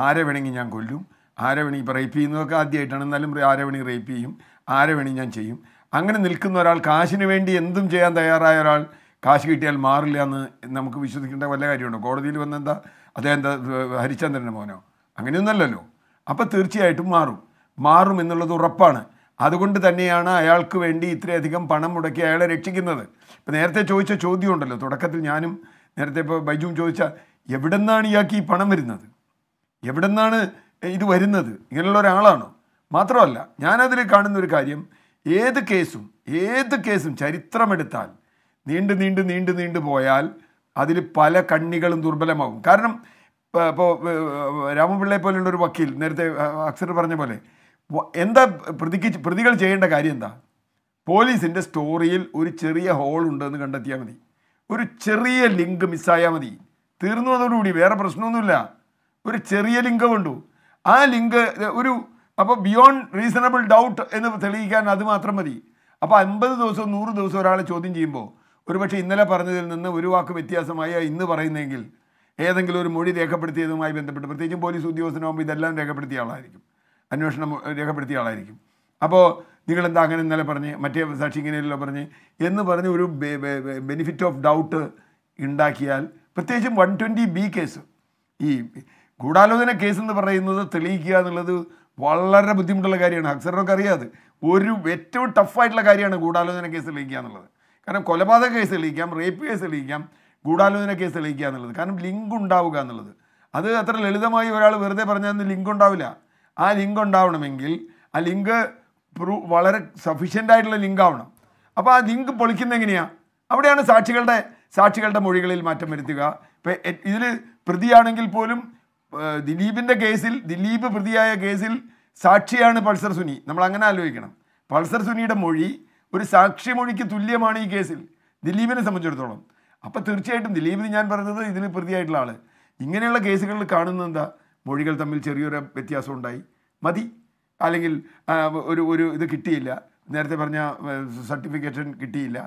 ആരെ വേണമെങ്കിൽ ഞാൻ കൊല്ലും ആരെ വേണമെങ്കിൽ ഇപ്പോൾ റേപ്പ് ചെയ്യുന്നതൊക്കെ ആദ്യമായിട്ടാണ് എന്നാലും ആരെ വേണമെങ്കിൽ റേപ്പ് ചെയ്യും ആരെ വേണമെങ്കിൽ ഞാൻ ചെയ്യും അങ്ങനെ നിൽക്കുന്ന ഒരാൾ കാശിന് വേണ്ടി എന്തും ചെയ്യാൻ തയ്യാറായ ഒരാൾ കാശ് കിട്ടിയാൽ മാറില്ല എന്ന് നമുക്ക് വിശ്വസിക്കേണ്ട വല്ല കാര്യമുണ്ടോ കോടതിയിൽ വന്നെന്താ അദ്ദേഹം എന്താ ഹരിചന്ദ്രൻ്റെ മോനോ അങ്ങനെയൊന്നല്ലല്ലോ അപ്പോൾ തീർച്ചയായിട്ടും മാറും മാറും എന്നുള്ളത് ഉറപ്പാണ് അതുകൊണ്ട് തന്നെയാണ് അയാൾക്ക് വേണ്ടി ഇത്രയധികം പണം മുടക്കി അയാളെ രക്ഷിക്കുന്നത് ഇപ്പം നേരത്തെ ചോദിച്ച ചോദ്യം ഉണ്ടല്ലോ തുടക്കത്തിൽ ഞാനും നേരത്തെ ഇപ്പോൾ ബൈജുവും ചോദിച്ച എവിടെ നിന്നാണ് ഇയാൾക്ക് ഈ പണം വരുന്നത് എവിടെ നിന്നാണ് ഇത് വരുന്നത് ഇങ്ങനെയുള്ള ഒരാളാണോ മാത്രമല്ല ഞാനതിൽ കാണുന്ന ഒരു കാര്യം ഏത് കേസും ഏത് കേസും ചരിത്രമെടുത്താൽ നീണ്ടു നീണ്ടു നീണ്ടു നീണ്ടു പോയാൽ അതിൽ പല കണ്ണികളും ദുർബലമാകും കാരണം ഇപ്പോൾ രാമപിള്ളയെ പോലെയുള്ള ഒരു വക്കീൽ നേരത്തെ അക്സർ പറഞ്ഞ പോലെ എന്താ പ്രതിക്ക് പ്രതികൾ ചെയ്യേണ്ട കാര്യം എന്താ പോലീസിൻ്റെ സ്റ്റോറിയിൽ ഒരു ചെറിയ ഹോൾ ഉണ്ടെന്ന് കണ്ടെത്തിയാൽ മതി ഒരു ചെറിയ ലിങ്ക് മിസ്സായാൽ മതി തീർന്നു അതോടുകൂടി വേറെ പ്രശ്നമൊന്നുമില്ല ഒരു ചെറിയ ലിങ്ക് കൊണ്ടു ആ ലിങ്ക് ഒരു അപ്പോൾ ബിയോണ്ട് റീസണബിൾ ഡൗട്ട് എന്ന് തെളിയിക്കാൻ അത് മാത്രം മതി അപ്പോൾ അൻപത് ദിവസവും നൂറ് ദിവസവും ഒരാളെ ചോദ്യം ചെയ്യുമ്പോൾ ഒരുപക്ഷെ ഇന്നലെ പറഞ്ഞതിൽ നിന്ന് ഒരു വാക്ക് വ്യത്യാസമായ ഇന്ന് പറയുന്നെങ്കിൽ ഏതെങ്കിലും ഒരു മൊഴി രേഖപ്പെടുത്തിയതുമായി ബന്ധപ്പെട്ട് പ്രത്യേകിച്ചും പോലീസ് ഉദ്യോഗസ്ഥനാകുമ്പോൾ ഇതെല്ലാം രേഖപ്പെടുത്തിയ ആളായിരിക്കും അന്വേഷണം രേഖപ്പെടുത്തിയ ആളായിരിക്കും അപ്പോൾ നിങ്ങളെന്താ അങ്ങനെ ഇന്നലെ പറഞ്ഞ് മറ്റേ സാക്ഷി ഇങ്ങനെയല്ലോ പറഞ്ഞ് എന്ന് പറഞ്ഞ് ഒരു ബെനിഫിറ്റ് ഓഫ് ഡൗട്ട് ഉണ്ടാക്കിയാൽ പ്രത്യേകിച്ചും വൺ ട്വൻറ്റി ബി കേസ് ഈ ഗൂഢാലോചന കേസ് എന്ന് പറയുന്നത് തെളിയിക്കുക എന്നുള്ളത് വളരെ ബുദ്ധിമുട്ടുള്ള കാര്യമാണ് അക്സറൊക്കെ അറിയാതെ ഒരു ഏറ്റവും ടഫായിട്ടുള്ള കാര്യമാണ് ഗൂഢാലോചന കേസ് തെളിയിക്കുക എന്നുള്ളത് കാരണം കൊലപാതക കേസ് തെളിയിക്കാം റേപ്പ് കേസ് തെളിയിക്കാം ഗൂഢാലോചന കേസ് തെളിയിക്കുക എന്നുള്ളത് കാരണം ലിങ്ക് ഉണ്ടാവുക എന്നുള്ളത് അത് അത്ര ലളിതമായി ഒരാൾ വെറുതെ പറഞ്ഞാൽ ലിങ്ക് ഉണ്ടാവില്ല ആ ലിങ്ക് ഉണ്ടാവണമെങ്കിൽ ആ ലിങ്ക് പ്രൂ വളരെ സഫീഷ്യൻ്റ് ആയിട്ടുള്ള ലിങ്ക് ആവണം അപ്പോൾ ആ ലിങ്ക് പൊളിക്കുന്ന എങ്ങനെയാണ് അവിടെയാണ് സാക്ഷികളുടെ സാക്ഷികളുടെ മൊഴികളിൽ മാറ്റം വരുത്തുക ഇപ്പം ഇതിൽ പ്രതിയാണെങ്കിൽ പോലും ദിലീപിൻ്റെ കേസിൽ ദിലീപ് പ്രതിയായ കേസിൽ സാക്ഷിയാണ് പൾസർ സുനി നമ്മൾ അങ്ങനെ ആലോചിക്കണം പൾസർ സുനിയുടെ മൊഴി ഒരു സാക്ഷി മൊഴിക്ക് തുല്യമാണ് ഈ കേസിൽ ദിലീപിനെ സംബന്ധിച്ചിടത്തോളം അപ്പോൾ തീർച്ചയായിട്ടും ദിലീപ് ഞാൻ പറഞ്ഞത് ഇതിൽ പ്രതിയായിട്ടുള്ള ആൾ ഇങ്ങനെയുള്ള കേസുകളിൽ കാണുന്നത് എന്താ മൊഴികൾ തമ്മിൽ ചെറിയൊരു വ്യത്യാസം ഉണ്ടായി മതി അല്ലെങ്കിൽ ഒരു ഒരു ഇത് കിട്ടിയില്ല നേരത്തെ പറഞ്ഞ സർട്ടിഫിക്കേഷൻ കിട്ടിയില്ല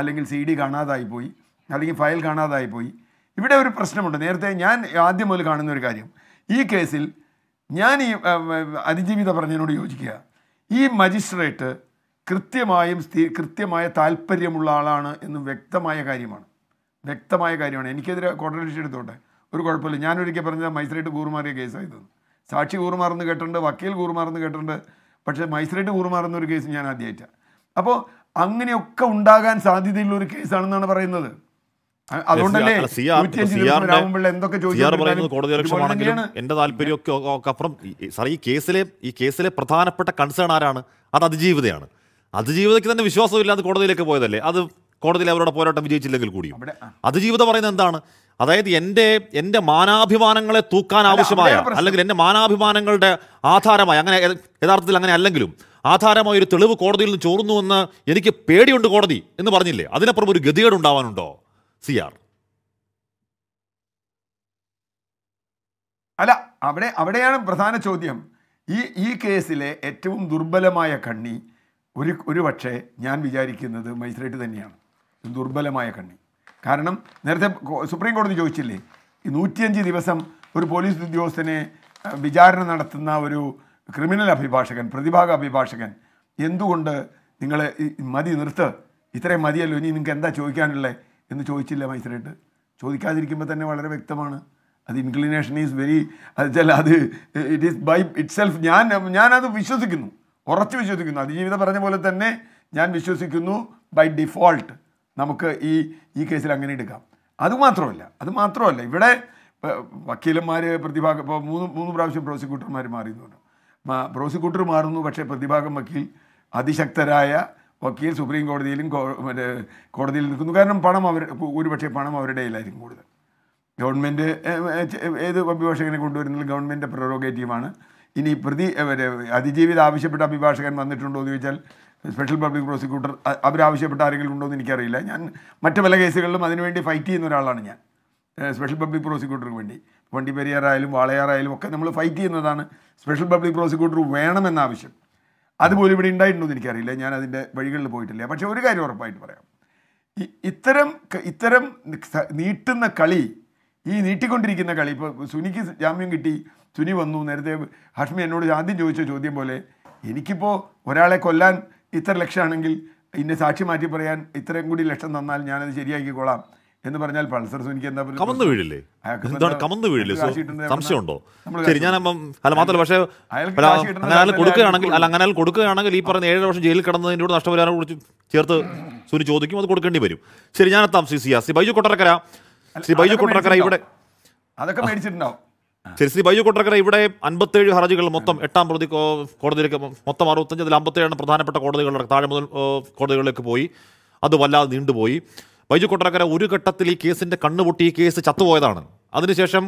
അല്ലെങ്കിൽ സി ഡി കാണാതായി പോയി അല്ലെങ്കിൽ ഫയൽ കാണാതായി പോയി ഇവിടെ ഒരു പ്രശ്നമുണ്ട് നേരത്തെ ഞാൻ ആദ്യം മുതൽ കാണുന്ന ഒരു കാര്യം ഈ കേസിൽ ഞാൻ ഈ അതിജീവിത പറഞ്ഞതിനോട് യോജിക്കുക ഈ മജിസ്ട്രേറ്റ് കൃത്യമായും സ്ഥിര കൃത്യമായ താല്പര്യമുള്ള ആളാണ് എന്ന് വ്യക്തമായ കാര്യമാണ് വ്യക്തമായ കാര്യമാണ് എനിക്കെതിരെ കോടതി എടുത്തോട്ടെ ഒരു കുഴപ്പമില്ല ഞാനൊരിക്കൽ പറഞ്ഞത് മജിസ്ട്രേറ്റ് കൂറുമാറിയ കേസായിരുന്നു സാക്ഷി കൂറുമാറുന്നു കേട്ടിട്ടുണ്ട് വക്കീൽ കൂറുമാറുന്നു കേട്ടിട്ടുണ്ട് പക്ഷേ മജിസ്ട്രേറ്റ് കൂറുമാറുന്ന ഒരു കേസ് ഞാൻ ആദ്യമായിട്ടാണ് അപ്പോൾ അങ്ങനെയൊക്കെ ഉണ്ടാകാൻ സാധ്യതയുള്ള ഒരു കേസാണെന്നാണ് പറയുന്നത് എന്തൊക്കെ എന്റെ താല്പര്യമൊക്കെ അപ്പുറം സാർ ഈ കേസിലെ ഈ കേസിലെ പ്രധാനപ്പെട്ട കൺസേൺ ആരാണ് അത് അതിജീവിതയാണ് അതിജീവിതയ്ക്ക് തന്നെ വിശ്വാസമില്ലാതെ കോടതിയിലേക്ക് പോയതല്ലേ അത് കോടതിയിൽ അവരുടെ പോരാട്ടം വിജയിച്ചില്ലെങ്കിൽ കൂടിയും അതിജീവിത പറയുന്നത് എന്താണ് അതായത് എൻ്റെ എൻ്റെ മാനാഭിമാനങ്ങളെ തൂക്കാൻ ആവശ്യമായ അല്ലെങ്കിൽ എൻ്റെ മാനാഭിമാനങ്ങളുടെ ആധാരമായി അങ്ങനെ യഥാർത്ഥത്തിൽ അങ്ങനെ അല്ലെങ്കിലും ആധാരമായ ഒരു തെളിവ് കോടതിയിൽ നിന്ന് എന്ന് എനിക്ക് പേടിയുണ്ട് കോടതി എന്ന് പറഞ്ഞില്ലേ അതിനപ്പുറം ഒരു ഗതികേട് ഉണ്ടാവാനുണ്ടോ സി ആർ അല്ല അവിടെ അവിടെയാണ് പ്രധാന ചോദ്യം ഈ ഈ കേസിലെ ഏറ്റവും ദുർബലമായ കണ്ണി ഒരു ഒരു പക്ഷേ ഞാൻ വിചാരിക്കുന്നത് മജിസ്ട്രേറ്റ് തന്നെയാണ് ദുർബലമായ കണ്ണി കാരണം നേരത്തെ സുപ്രീം കോടതി ചോദിച്ചില്ലേ ഈ നൂറ്റിയഞ്ച് ദിവസം ഒരു പോലീസ് ഉദ്യോഗസ്ഥനെ വിചാരണ നടത്തുന്ന ഒരു ക്രിമിനൽ അഭിഭാഷകൻ പ്രതിഭാഗ അഭിഭാഷകൻ എന്തുകൊണ്ട് നിങ്ങൾ മതി നിർത്ത് ഇത്രയും മതിയല്ലോ ഇനി നിങ്ങൾക്ക് എന്താ ചോദിക്കാനുള്ളത് എന്ന് ചോദിച്ചില്ല മൈസറേറ്റ് ചോദിക്കാതിരിക്കുമ്പോൾ തന്നെ വളരെ വ്യക്തമാണ് അത് ഇൻക്ലിനേഷൻ ഈസ് വെരി വെച്ചാൽ അത് it is by itself ഞാൻ ഞാനത് വിശ്വസിക്കുന്നു ഉറച്ചു വിശ്വസിക്കുന്നു അതിജീവിതം പറഞ്ഞ പോലെ തന്നെ ഞാൻ വിശ്വസിക്കുന്നു ബൈ ഡിഫോൾട്ട് നമുക്ക് ഈ ഈ കേസിൽ അങ്ങനെ എടുക്കാം അതുമാത്രമല്ല അത് മാത്രമല്ല ഇവിടെ വക്കീലന്മാർ പ്രതിഭാഗം ഇപ്പോൾ മൂന്ന് മൂന്ന് പ്രാവശ്യം പ്രോസിക്യൂട്ടർമാർ മാറി പറഞ്ഞു പ്രോസിക്യൂട്ടർ മാറുന്നു പക്ഷേ പ്രതിഭാഗം വക്കീൽ അതിശക്തരായ വക്കീൽ സുപ്രീം കോടതിയിലും മറ്റേ കോടതിയിൽ നിൽക്കുന്നു കാരണം പണം അവർ ഒരുപക്ഷെ പണം അവരുടെ കയ്യിലായിരിക്കും കൂടുതൽ ഗവൺമെൻറ് ഏത് അഭിഭാഷകനെ കൊണ്ടുവരുന്നതിൽ ഗവൺമെൻറ് പ്രൊറോഗേറ്റീവാണ് ഇനി പ്രതി അതിജീവിത ആവശ്യപ്പെട്ട അഭിഭാഷകൻ വന്നിട്ടുണ്ടോ എന്ന് ചോദിച്ചാൽ സ്പെഷ്യൽ പബ്ലിക് പ്രോസിക്യൂട്ടർ അവരാവശ്യപ്പെട്ട ആരെങ്കിലും ഉണ്ടോ എന്ന് എനിക്കറിയില്ല ഞാൻ മറ്റു പല കേസുകളിലും അതിനുവേണ്ടി ഫൈറ്റ് ചെയ്യുന്ന ഒരാളാണ് ഞാൻ സ്പെഷ്യൽ പബ്ലിക് പ്രോസിക്യൂട്ടർക്ക് വേണ്ടി വണ്ടി പെരിയാറായാലും വാളയാറായാലും ഒക്കെ നമ്മൾ ഫൈറ്റ് ചെയ്യുന്നതാണ് സ്പെഷ്യൽ പബ്ലിക് പ്രോസിക്യൂട്ടർ വേണമെന്ന ആവശ്യം അതുപോലെ ഇവിടെ ഉണ്ടായിട്ടുണ്ടോ എന്ന് എനിക്കറിയില്ല ഞാൻ അതിൻ്റെ വഴികളിൽ പോയിട്ടില്ല പക്ഷേ ഒരു കാര്യം ഉറപ്പായിട്ട് പറയാം ഇത്തരം ഇത്തരം നീട്ടുന്ന കളി ഈ നീട്ടിക്കൊണ്ടിരിക്കുന്ന കളി ഇപ്പോൾ സുനിക്ക് ജാമ്യം കിട്ടി സുനി വന്നു നേരത്തെ ഹഷ്മി എന്നോട് ആദ്യം ചോദിച്ച ചോദ്യം പോലെ എനിക്കിപ്പോൾ ഒരാളെ കൊല്ലാൻ ഇത്ര ലക്ഷമാണെങ്കിൽ ഇന്നെ സാക്ഷി മാറ്റി പറയാൻ ഇത്രയും കൂടി ലക്ഷം തന്നാൽ ഞാനത് ശരിയാക്കിക്കോളാം എന്ന് പറഞ്ഞാൽ പൾസർ സുനിക്ക് എന്താ കമന്ന് വീഴില്ലേ എന്താണ് കമന്ന് വീഴില്ലേ സംശയമുണ്ടോ ശരി ഞാൻ അല്ല മാത്രമല്ല പക്ഷേ അങ്ങനെ കൊടുക്കുകയാണെങ്കിൽ അല്ല അങ്ങനെ കൊടുക്കുകയാണെങ്കിൽ ഈ പറഞ്ഞ ഏഴര വർഷം ജയിലിൽ കിടന്നതിൻ്റെ കൂടെ നഷ്ടപരിഹാരം കുറിച്ച് ചേർത്ത് സുനി ചോദിക്കും അത് കൊടുക്കേണ്ടി വരും ശരി ഞാൻ എത്താം സി സി ആ ബൈജു കൊട്ടറക്കര ശ്രീ ബൈജു കൊട്ടറക്കര ഇവിടെ അതൊക്കെ മേടിച്ചിട്ടുണ്ടാവും ശരി ശ്രീ ബൈജു കൊട്ടക്കര ഇവിടെ അൻപത്തേഴ് ഹർജികൾ മൊത്തം എട്ടാം പ്രതി കോടതിയിലേക്ക് മൊത്തം അറുപത്തഞ്ച് അതിൽ അമ്പത്തേഴാണ് പ്രധാനപ്പെട്ട കോടതികളുടെ താഴെ മുതൽ കോടതികളിലേക്ക് പോയി അത് വല്ലാതെ നീണ്ടുപോയി ബൈജു കൊട്ടക്കര ഒരു ഘട്ടത്തിൽ ഈ കേസിൻ്റെ കണ്ണുപൊട്ടി ഈ കേസ് ചത്തുപോയതാണ് അതിനുശേഷം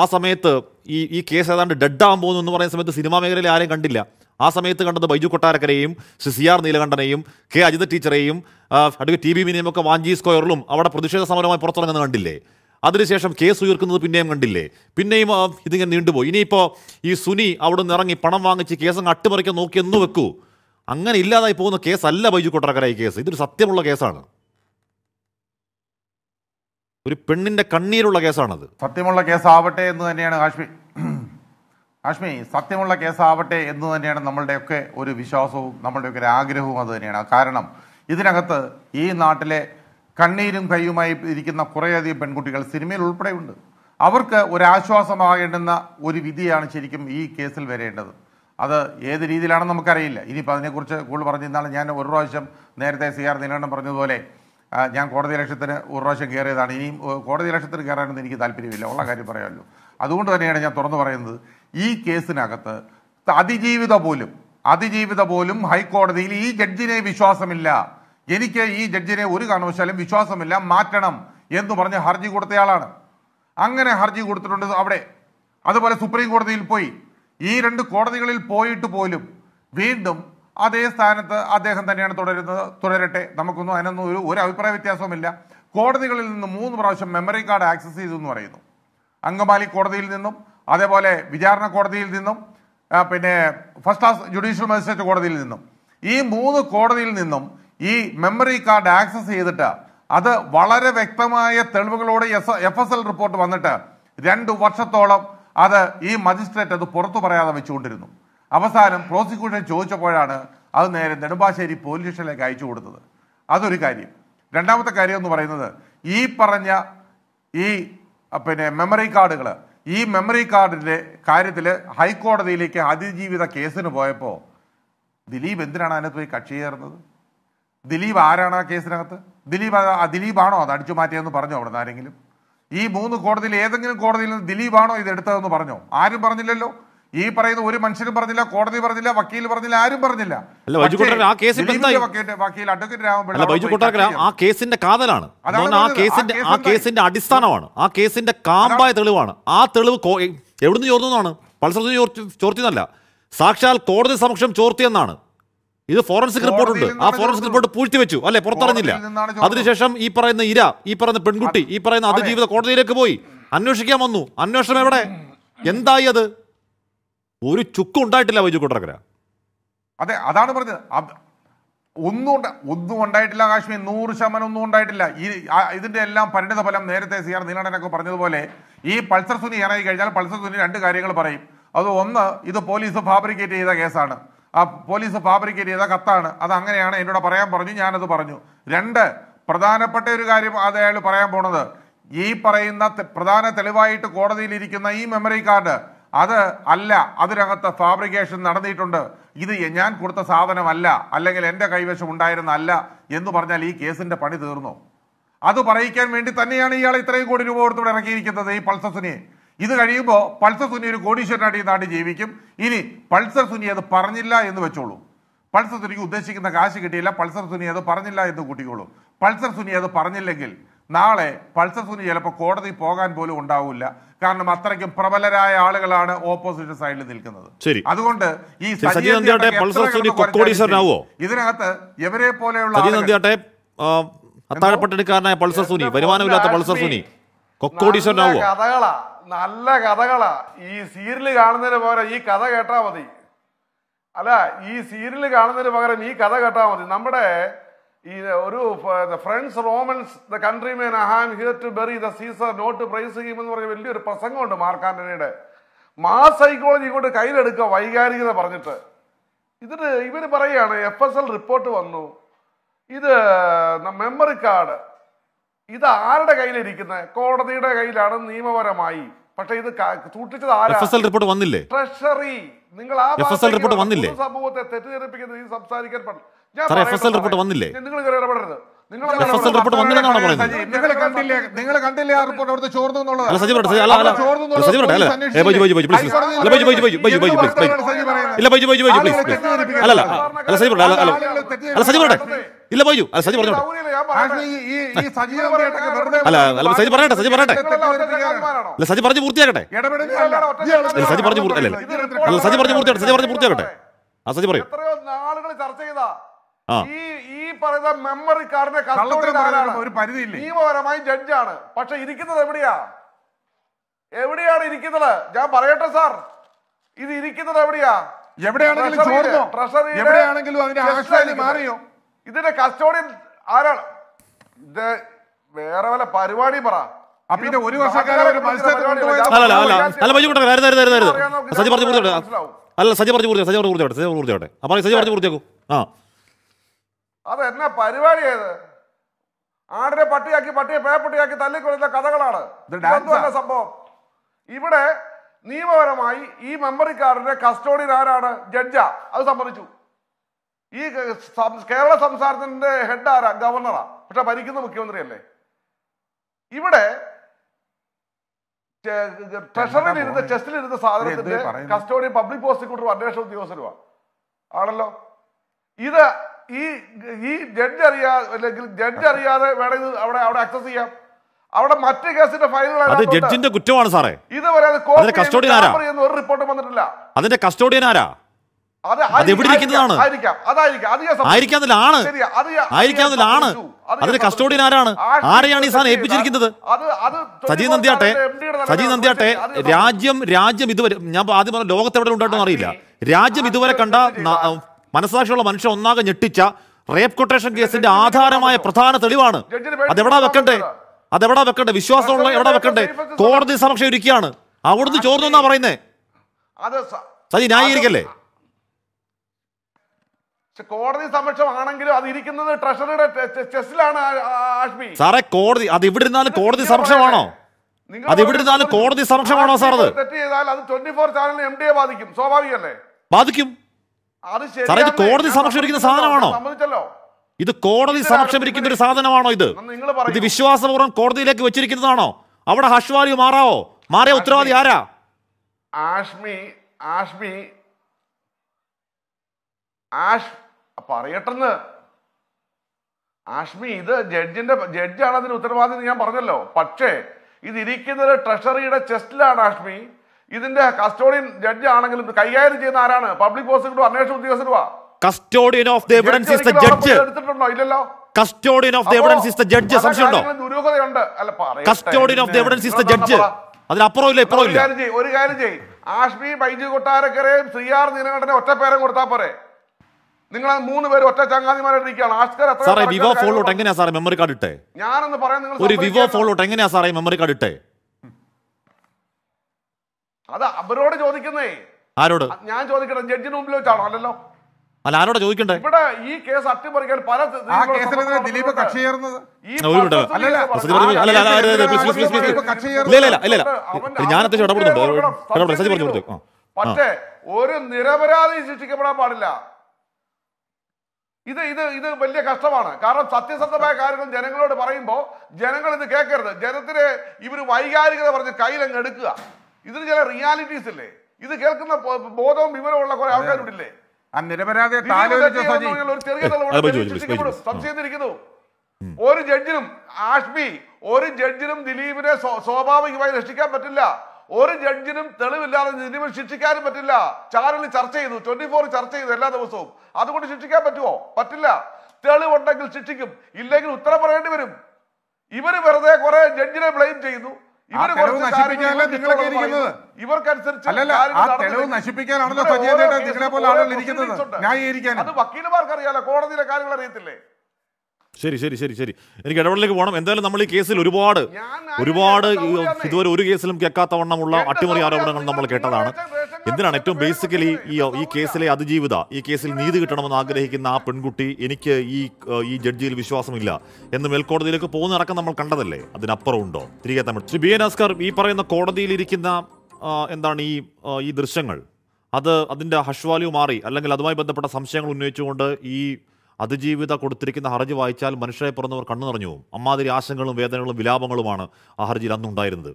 ആ സമയത്ത് ഈ ഈ കേസ് ഏതാണ്ട് ആകാൻ പോകുന്നു എന്ന് പറയുന്ന സമയത്ത് സിനിമാ മേഖലയിൽ ആരെയും കണ്ടില്ല ആ സമയത്ത് കണ്ടത് ബൈജു കൊട്ടാരക്കരയും സി ആർ നീലകണ്ഠനെയും കെ അജിത് ടീച്ചറെയും അടുത്ത് ടി ബി മിനിയമൊക്കെ വാഞ്ചി സ്ക്വയറിലും അവിടെ പ്രതിഷേധ സമരമായി പുറത്തിറങ്ങുന്നത് കണ്ടില്ലേ അതിനുശേഷം കേസ് ഉയർക്കുന്നത് പിന്നെയും കണ്ടില്ലേ പിന്നെയും ഇതിങ്ങനെ നീണ്ടുപോയി ഇനിയിപ്പോൾ ഈ സുനി അവിടെ നിന്ന് ഇറങ്ങി പണം വാങ്ങിച്ച് കേസ് അട്ടിമറിക്കാൻ നോക്കി എന്ന് വെക്കൂ അങ്ങനെ ഇല്ലാതായി പോകുന്ന കേസല്ല ബൈജു കൊട്ടറക്കര ഈ കേസ് ഇതൊരു സത്യമുള്ള കേസാണ് ഒരു പെണ്ണിന്റെ കണ്ണീരുള്ള കേസാണത് സത്യമുള്ള കേസാവട്ടെ എന്ന് തന്നെയാണ് കാശ്മീർ കാശ്മി സത്യമുള്ള കേസാവട്ടെ എന്ന് തന്നെയാണ് നമ്മളുടെയൊക്കെ ഒരു വിശ്വാസവും നമ്മളുടെയൊക്കെ ഒരു ആഗ്രഹവും അത് തന്നെയാണ് കാരണം ഇതിനകത്ത് ഈ നാട്ടിലെ കണ്ണീരും കൈയുമായി ഇരിക്കുന്ന കുറേയധികം പെൺകുട്ടികൾ സിനിമയിൽ ഉൾപ്പെടെയുണ്ട് അവർക്ക് ഒരാശ്വാസമാകേണ്ടുന്ന ഒരു വിധിയാണ് ശരിക്കും ഈ കേസിൽ വരേണ്ടത് അത് ഏത് രീതിയിലാണെന്ന് നമുക്കറിയില്ല ഇനിയിപ്പോൾ അതിനെക്കുറിച്ച് കൂടുതൽ പറഞ്ഞിരുന്നാൽ ഞാൻ ഒരു പ്രാവശ്യം നേരത്തെ സി ആർ നീലകണ്ഠൻ പറഞ്ഞതുപോലെ ഞാൻ കോടതി ലക്ഷ്യത്തിന് ഒരു പ്രാവശ്യം കയറിയതാണ് ഇനിയും കോടതി ലക്ഷ്യത്തിന് കയറാനൊന്നും എനിക്ക് താല്പര്യമില്ല ഉള്ള കാര്യം പറയാമല്ലോ അതുകൊണ്ട് തന്നെയാണ് ഞാൻ തുറന്നു പറയുന്നത് ഈ കേസിനകത്ത് അതിജീവിത പോലും അതിജീവിത പോലും ഹൈക്കോടതിയിൽ ഈ ജഡ്ജിനെ വിശ്വാസമില്ല എനിക്ക് ഈ ജഡ്ജിനെ ഒരു കാരണവശാലും വിശ്വാസമില്ല മാറ്റണം എന്ന് പറഞ്ഞ് ഹർജി കൊടുത്തയാളാണ് അങ്ങനെ ഹർജി കൊടുത്തിട്ടുണ്ട് അവിടെ അതുപോലെ സുപ്രീം കോടതിയിൽ പോയി ഈ രണ്ട് കോടതികളിൽ പോയിട്ട് പോലും വീണ്ടും അതേ സ്ഥാനത്ത് അദ്ദേഹം തന്നെയാണ് തുടരുന്നത് തുടരട്ടെ നമുക്കൊന്നും അതിനൊന്നും ഒരു ഒരു അഭിപ്രായ വ്യത്യാസവുമില്ല കോടതികളിൽ നിന്ന് മൂന്ന് പ്രാവശ്യം മെമ്മറി കാർഡ് ആക്സസ് ചെയ്തു എന്ന് പറയുന്നു അങ്കമാലി കോടതിയിൽ നിന്നും അതേപോലെ വിചാരണ കോടതിയിൽ നിന്നും പിന്നെ ഫസ്റ്റ് ക്ലാസ് ജുഡീഷ്യൽ മജിസ്ട്രേറ്റ് കോടതിയിൽ നിന്നും ഈ മൂന്ന് കോടതിയിൽ നിന്നും ഈ മെമ്മറി കാർഡ് ആക്സസ് ചെയ്തിട്ട് അത് വളരെ വ്യക്തമായ തെളിവുകളോടെ S F S L report വന്നിട്ട് രണ്ടു വർഷത്തോളം അത് ഈ മജിസ്ട്രേറ്റ് അത് പുറത്തു പറയാതെ വെച്ചുകൊണ്ടിരുന്നു അവസാനം പ്രോസിക്യൂഷൻ ചോദിച്ചപ്പോഴാണ് അത് നേരെ നെടുമ്പാശ്ശേരി പോലീസ് സ്റ്റേഷനിലേക്ക് അയച്ചു കൊടുത്തത് അതൊരു കാര്യം രണ്ടാമത്തെ കാര്യം എന്ന് പറയുന്നത് ഈ പറഞ്ഞ ഈ പിന്നെ മെമ്മറി കാർഡുകൾ ഈ മെമ്മറി കാർഡിൻ്റെ കാര്യത്തിൽ ഹൈക്കോടതിയിലേക്ക് അതിജീവിത കേസിന് പോയപ്പോൾ ദിലീപ് എന്തിനാണ് അതിനകത്ത് പോയി കക്ഷി ചേർന്നത് ദിലീപ് ആരാണ് ആ കേസിനകത്ത് ദിലീപ് ദിലീപാണോ അത് അടിച്ചു മാറ്റിയെന്ന് പറഞ്ഞോ അവിടെ ആരെങ്കിലും ഈ മൂന്ന് കോടതിയിൽ ഏതെങ്കിലും കോടതിയിൽ നിന്ന് ദിലീപാണോ ഇത് എടുത്തതെന്ന് പറഞ്ഞോ ആരും പറഞ്ഞില്ലല്ലോ ഈ പറയുന്ന ഒരു മനുഷ്യനും പറഞ്ഞില്ല കോടതി പറഞ്ഞില്ല വക്കീൽ പറഞ്ഞില്ല ആരും പറഞ്ഞില്ല വക്കീൽ അഡ്വക്കേറ്റ് രാമപിള്ള ആ കേസിന്റെ കാതലാണ് ആ കേസിന്റെ ആ കേസിന്റെ അടിസ്ഥാനമാണ് ആ കേസിന്റെ കാമ്പായ തെളിവാണ് ആ തെളിവ് എവിടുന്ന് ചോർന്നതാണ് പൾസർ ചോർത്തിയെന്നല്ല സാക്ഷാൽ കോടതി സമക്ഷം ചോർത്തിയെന്നാണ് ഇത് ഫോറൻസിക് റിപ്പോർട്ട് ഉണ്ട് ആ ഫോറൻസിക് റിപ്പോർട്ട് പൂഴ്ത്തി വെച്ചു അല്ലെ പുറത്തറിഞ്ഞില്ല അതിനുശേഷം ഈ പറയുന്ന ഇര ഈ പറയുന്ന പെൺകുട്ടി ഈ പറയുന്ന അതിജീവിത കോടതിയിലേക്ക് പോയി അന്വേഷിക്കാൻ വന്നു അന്വേഷണം എവിടെ എന്തായി അത് ഒരു ചുക്കും ഉണ്ടായിട്ടില്ല വൈജു കൊട്ടക്കര അതെ അതാണ് പറഞ്ഞത് ഒന്നും ഒന്നും ഉണ്ടായിട്ടില്ല കാശ്മീർ നൂറ് ശതമാനം ഒന്നും ഉണ്ടായിട്ടില്ല ഈ ഇതിന്റെ എല്ലാം പരിണിത ഫലം നേരത്തെ സി ആർ നീലകണ്ഠനൊക്കെ പറഞ്ഞതുപോലെ ഈ പൾസർ സുനി ഇറങ്ങി കഴിഞ്ഞാൽ പൾസർ സുനി രണ്ട് കാര്യങ്ങൾ പറയും അത് ഒന്ന് ഇത് പോലീസ് ഫാബ്രിക്കേറ്റ് ചെയ്ത കേസാണ് ആ പോലീസ് ഫാബ്രിക്കേറ്റ് ചെയ്ത കത്താണ് അത് അങ്ങനെയാണ് എന്നോട് പറയാൻ പറഞ്ഞു ഞാനത് പറഞ്ഞു രണ്ട് പ്രധാനപ്പെട്ട ഒരു കാര്യം അത് അയാൾ പറയാൻ പോണത് ഈ പറയുന്ന പ്രധാന തെളിവായിട്ട് കോടതിയിലിരിക്കുന്ന ഈ മെമ്മറി കാർഡ് അത് അല്ല അതിനകത്ത് ഫാബ്രിക്കേഷൻ നടന്നിട്ടുണ്ട് ഇത് ഞാൻ കൊടുത്ത സാധനമല്ല അല്ലെങ്കിൽ എൻ്റെ കൈവശം ഉണ്ടായിരുന്നല്ല എന്ന് പറഞ്ഞാൽ ഈ കേസിൻ്റെ പണി തീർന്നു അത് പറയിക്കാൻ വേണ്ടി തന്നെയാണ് ഇയാൾ ഇത്രയും കോടി രൂപ കൊടുത്തുവിടെ ഇറക്കിയിരിക്കുന്നത് ഈ പൾസസിനെ ഇത് കഴിയുമ്പോൾ പൾസർ സുനി ഒരു കോടീശ്വരനായിട്ട് ഈ നാട്ടിൽ ജീവിക്കും ഇനി പൾസർ സുനി അത് പറഞ്ഞില്ല എന്ന് വെച്ചോളൂ പൾസർ സുനിക്ക് ഉദ്ദേശിക്കുന്ന കാശ് കിട്ടിയില്ല പൾസർ സുനി അത് പറഞ്ഞില്ല എന്ന് കൂട്ടിക്കോളൂ പൾസർ സുനി അത് പറഞ്ഞില്ലെങ്കിൽ നാളെ പൾസർ സുനി ചിലപ്പോൾ കോടതി പോകാൻ പോലും ഉണ്ടാവില്ല കാരണം അത്രയ്ക്കും പ്രബലരായ ആളുകളാണ് ഓപ്പോസിറ്റ് സൈഡിൽ നിൽക്കുന്നത് അതുകൊണ്ട് ഈ ഇതിനകത്ത് എവരെ പോലെയുള്ള അത്താഴപ്പട്ടണിക്കാരനായ പൾസർ സുനി വരുമാനമില്ലാത്ത പൾസർ സുനി കൊക്കോടീശ്വരനാവോ കഥകളാ നല്ല കഥകളാ ഈ സീരിയൽ കാണുന്നതിന് പകരം ഈ കഥ കേട്ടാ മതി അല്ല ഈ സീരിയൽ കാണുന്നതിന് പകരം ഈ കഥ കേട്ടാ മതി നമ്മുടെ ഈ ഒരു friends Romans the countrymen അഹാൻ here to bury the Caesar not praise ചെയ്യും എന്ന് പറഞ്ഞ വലിയൊരു പ്രസംഗമുണ്ട് മാർക്ക് ആന്റണിയുടെ മാ സൈക്കോളജി കൊണ്ട് കയ്യിലെടുക്കുക വൈകാരികത പറഞ്ഞിട്ട് ഇതിന് ഇവർ പറയുകയാണ് എഫ് എസ് എൽ റിപ്പോർട്ട് വന്നു ഇത് മെമ്മറി കാർഡ് ഇത് ആരുടെ കയ്യിലിരിക്കുന്നത് കോടതിയുടെ കയ്യിലാണ് നിയമപരമായി പക്ഷേ ഇത് സൂക്ഷിച്ചത് ആരാ റിപ്പോർട്ട് വന്നില്ലേ ട്രഷറി നിങ്ങൾ ആ റിപ്പോർട്ട് വന്നില്ലേ സമൂഹത്തെ തെറ്റിദ്ധരിപ്പിക്കുന്നത് ഈ സംസാരിക്കാൻ പറഞ്ഞു റിപ്പോർട്ട് വന്നില്ലേ നിങ്ങൾ ഇടപെടരുത് നിങ്ങൾ കണ്ടില്ലേ ആ റിപ്പോർട്ട് അവിടുത്തെ ചോർന്നു എന്നുള്ളത് ചോർന്നു ഇല്ല പോയി അത് സജി പറഞ്ഞോ അല്ല അല്ല സജി പറയട്ടെ സജി പറയട്ടെ അല്ല സജി പറഞ്ഞു പൂർത്തിയാക്കട്ടെ അല്ല സജി പറഞ്ഞു പൂർത്തി അല്ല അല്ല സജി പറഞ്ഞു പൂർത്തിയാക്കട്ടെ സജി പറഞ്ഞു പൂർത്തിയാക്കട്ടെ ആ സജി പറയും ആളുകൾ ചർച്ച ചെയ്താ ഈ ഈ പറയുന്ന മെമ്മറി കാർഡിന്റെ കസ്റ്റഡി നിയമപരമായി ജഡ്ജാണ് പക്ഷെ ഇരിക്കുന്നത് എവിടെയാ എവിടെയാണ് ഇരിക്കുന്നത് ഞാൻ പറയട്ടെ സാർ ഇത് ഇരിക്കുന്നത് എവിടെയാ എവിടെയാണെങ്കിലും ട്രഷറി എവിടെയാണെങ്കിലും അതിന്റെ ആശ്രയം മാറിയോ ഇതിന്റെ കസ്റ്റോഡിയൻ ആരാണ് ഇത് വേറെ വല്ല പരിപാടി പറ അപ്പൊ ഇത് ഒരു സജി പറഞ്ഞു സജി പറഞ്ഞു പൂർത്തിയാ സജി പറഞ്ഞു സജി സജി പറഞ്ഞു പൂർത്തിയാക്കൂ ആ ആടിനെ പട്ടിയാക്കി പട്ടിയെ പേപ്പട്ടിയാക്കി തല്ലിക്കൊള്ളുന്ന കഥകളാണ് സംഭവം ഇവിടെ നിയമപരമായി ഈ മെമ്മറി കാർഡിന്റെ കസ്റ്റോഡിയൻ ആരാണ് ജഡ്ജാ അത് സംബന്ധിച്ചു ഈ കേരള സംസ്ഥാനത്തിന്റെ ഹെഡ് ആരാ ഗവർണറാ പക്ഷെ ഭരിക്കുന്ന മുഖ്യമന്ത്രിയല്ലേ ഇവിടെ ട്രഷറിൽ ഇരുന്ന സാധനത്തിന്റെ കസ്റ്റോഡി പബ്ലിക് പ്രോസിക്യൂട്ടർ അന്വേഷണ ഉദ്യോഗസ്ഥരുമാ ആണല്ലോ ഇത് ഈ ഈ ജഡ്ജ് അറിയാ അല്ലെങ്കിൽ ജഡ്ജ് അറിയാതെ വേണമെങ്കിൽ അവിടെ അവിടെ ആക്സസ് ചെയ്യാം അവിടെ മറ്റ് കേസിന്റെ ഫയലുകൾ ജഡ്ജിന്റെ കുറ്റമാണ് സാറേ ഇതുവരെ ഒരു റിപ്പോർട്ടും വന്നിട്ടില്ല അതിന്റെ കസ്റ്റോഡിയൻ ആരാ അതെവിടിരിക്കുന്നതാണ് ആയിരിക്കാതിലാണ് ആയിരിക്കാതിലാണ് അതിന് കസ്റ്റോഡിയൻ ആരാണ് ആരെയാണ് ഈ സാധനം ഏൽപ്പിച്ചിരിക്കുന്നത് സജീവ് നന്ദിയാട്ടെ സജീവ് നന്ദിയാട്ടെ രാജ്യം രാജ്യം ഇതുവരെ ഞാൻ ആദ്യം പറഞ്ഞ ലോകത്ത് എവിടെ ഉണ്ടായിട്ടൊന്നും അറിയില്ല രാജ്യം ഇതുവരെ കണ്ട മനസ്സാക്ഷിയുള്ള മനുഷ്യൻ ഒന്നാകെ ഞെട്ടിച്ച റേപ്പ് കൊട്ടേഷൻ കേസിന്റെ ആധാരമായ പ്രധാന തെളിവാണ് അതെവിടാ വെക്കണ്ടേ അതെവിടാ വെക്കണ്ടേ വിശ്വാസമുള്ള എവിടെ വെക്കണ്ടേ കോടതി സമക്ഷം ഇരിക്കുകയാണ് അവിടുന്ന് ചോർന്നു എന്നാ പറയുന്നേ സജി ന്യായീകരിക്കല്ലേ പക്ഷെ കോടതി സമക്ഷമാണെങ്കിലും അത് ഇരിക്കുന്നത് ട്രഷറിയുടെ ചെസ്സിലാണ് ആഷ്മി സാറേ കോടതി അത് ഇവിടെ ഇരുന്നാലും കോടതി സമക്ഷമാണോ അത് ഇവിടെ ഇരുന്നാലും കോടതി സമക്ഷമാണോ സാർ അത് തെറ്റ് ചെയ്താൽ അത് ട്വന്റി ഫോർ ചാനലിന് എം ഡിയെ ബാധിക്കും സ്വാഭാവികല്ലേ ബാധിക്കും അത് സാറേ ഇത് കോടതി സമക്ഷം ഇരിക്കുന്ന സാധനമാണോ സംബന്ധിച്ചല്ലോ ഇത് കോടതി സമക്ഷം ഇരിക്കുന്ന ഒരു സാധനമാണോ ഇത് ഇത് വിശ്വാസപൂർവ്വം കോടതിയിലേക്ക് വെച്ചിരിക്കുന്നതാണോ അവിടെ ഹഷ്വാലി മാറാവോ മാറിയ ഉത്തരവാദി ആരാ ആഷ്മി ആഷ്മി ആഷ് അപ്പൊ ആഷ്മി ഇത് ജഡ്ജിന്റെ ജഡ്ജാണ് അതിന് ഉത്തരവാദി ഞാൻ പറഞ്ഞല്ലോ പക്ഷേ ഇതിരിക്കുന്നത് ട്രഷറിയുടെ ചെസ്റ്റിലാണ് ആഷ്മി ഇതിന്റെ കസ്റ്റോഡിയൻ ജഡ്ജ് ആണെങ്കിലും കൈകാര്യം ചെയ്യുന്ന ആരാണ് പബ്ലിക് പ്രോസിക്യൂട്ടർ അന്വേഷണ ഉദ്യോഗസ്ഥരുവാ custodian of the evidence is the judge എടുത്തിട്ടുണ്ടോ ഇല്ലല്ലോ custodian of the evidence is the judge സംശയമുണ്ടോ ദുരൂഹതയുണ്ട് അല്ല custodian of the evidence is the judge അതിനപ്പുറം ഇല്ല ഇപ്പുറം ഇല്ല ഒരു കാര്യം ചെയ്യ് ആഷ്മി ബൈജു കൊട്ടാരക്കരയും ശ്രീ ആർ നീലകണ്ഠനെ ഒറ്റ പേരം കൊടുത്താൽ പോരെ നിങ്ങൾ മൂന്ന് പേര് ഒറ്റ ചങ്ങാതിമാരായിട്ടിരിക്കുകയാണ് സാറേ വിവോ എങ്ങനെയാ സാറേ മെമ്മറി കാർഡ് ഇട്ടേ ഞാനെന്ന് പറയാൻ നിങ്ങൾ ഒരു വിവോ ഫോൾ എങ്ങനെയാ സാറേ മെമ്മറി കാർഡ് ഇട്ടേ അത് അവരോട് ചോദിക്കുന്നേ ആരോട് ഞാൻ ചോദിക്കണം ജഡ്ജിന് മുമ്പിൽ വെച്ചാണോ അല്ലല്ലോ അല്ല ആരോട് ചോദിക്കണ്ടേ ഇവിടെ ഈ കേസ് അട്ടിമറിക്കാൻ പല ആ ദിലീപ് കക്ഷി ഞാൻ പക്ഷേ ഒരു നിരപരാധി ശിക്ഷിക്കപ്പെടാൻ പാടില്ല ഇത് ഇത് ഇത് വലിയ കഷ്ടമാണ് കാരണം സത്യസന്ധമായ കാര്യങ്ങൾ ജനങ്ങളോട് പറയുമ്പോൾ ജനങ്ങൾ ഇത് കേൾക്കരുത് ജനത്തിന് ഇവർ വൈകാരികത പറഞ്ഞ് കയ്യിലങ്ങ് എടുക്കുക ഇതിന് ചില റിയാലിറ്റീസ് ഇല്ലേ ഇത് കേൾക്കുന്ന ബോധവും വിവരമുള്ള കുറെ ആൾക്കാരുണ്ടല്ലേ സംശയിച്ചിരിക്കുന്നു ഒരു ജഡ്ജിനും ആഷ്മി ഒരു ജഡ്ജിനും ദിലീപിനെ സ്വാഭാവികമായി രക്ഷിക്കാൻ പറ്റില്ല ഒരു ജഡ്ജിനും തെളിവില്ലാതെ ഇനിമേൽ ശിക്ഷിക്കാനും പറ്റില്ല ചാനലിൽ ചർച്ച ചെയ്തു ട്വന്റി ഫോർ ചർച്ച ചെയ്തു എല്ലാ ദിവസവും അതുകൊണ്ട് ശിക്ഷിക്കാൻ പറ്റുമോ പറ്റില്ല തെളിവുണ്ടെങ്കിൽ ശിക്ഷിക്കും ഇല്ലെങ്കിൽ ഉത്തരം പറയേണ്ടി വരും ഇവര് വെറുതെ കുറെ ജഡ്ജിനെ ബ്ലെയിം ചെയ്യുന്നു ഇവർക്കനുസരിച്ച് അത് വക്കീലമാർക്ക് അറിയാലോ കോടതിയിലെ കാര്യങ്ങൾ അറിയത്തില്ലേ ശരി ശരി ശരി ശരി എനിക്ക് ഇടപെടലേക്ക് പോകണം എന്തായാലും നമ്മൾ ഈ കേസിൽ ഒരുപാട് ഒരുപാട് ഇതുവരെ ഒരു കേസിലും കേൾക്കാത്ത വണ്ണമുള്ള അട്ടിമറി ആരോപണങ്ങൾ നമ്മൾ കേട്ടതാണ് എന്തിനാണ് ഏറ്റവും ബേസിക്കലി ഈ ഈ കേസിലെ അതിജീവിത ഈ കേസിൽ നീതി കിട്ടണമെന്ന് ആഗ്രഹിക്കുന്ന ആ പെൺകുട്ടി എനിക്ക് ഈ ഈ ജഡ്ജിയിൽ വിശ്വാസമില്ല എന്ന് മേൽക്കോടതിയിലേക്ക് പോകുന്നതടക്കം നമ്മൾ കണ്ടതല്ലേ അതിനപ്പുറം ഉണ്ടോ തിരികെ തമിഴ് ശ്രീ ബി എൻ അസ്കർ ഈ പറയുന്ന കോടതിയിലിരിക്കുന്ന എന്താണ് ഈ ഈ ദൃശ്യങ്ങൾ അത് അതിൻ്റെ ഹഷ്വാലു മാറി അല്ലെങ്കിൽ അതുമായി ബന്ധപ്പെട്ട സംശയങ്ങൾ ഉന്നയിച്ചുകൊണ്ട് ഈ അതിജീവിത കൊടുത്തിരിക്കുന്ന ഹർജി വായിച്ചാൽ മനുഷ്യരെ പിറന്നവർ കണ്ണു നിറഞ്ഞു പോകും അമ്മാതിരി ആശങ്കകളും വേദനകളും വിലാപങ്ങളുമാണ് ആ ഹർജിയിൽ അന്നുണ്ടായിരുന്നത്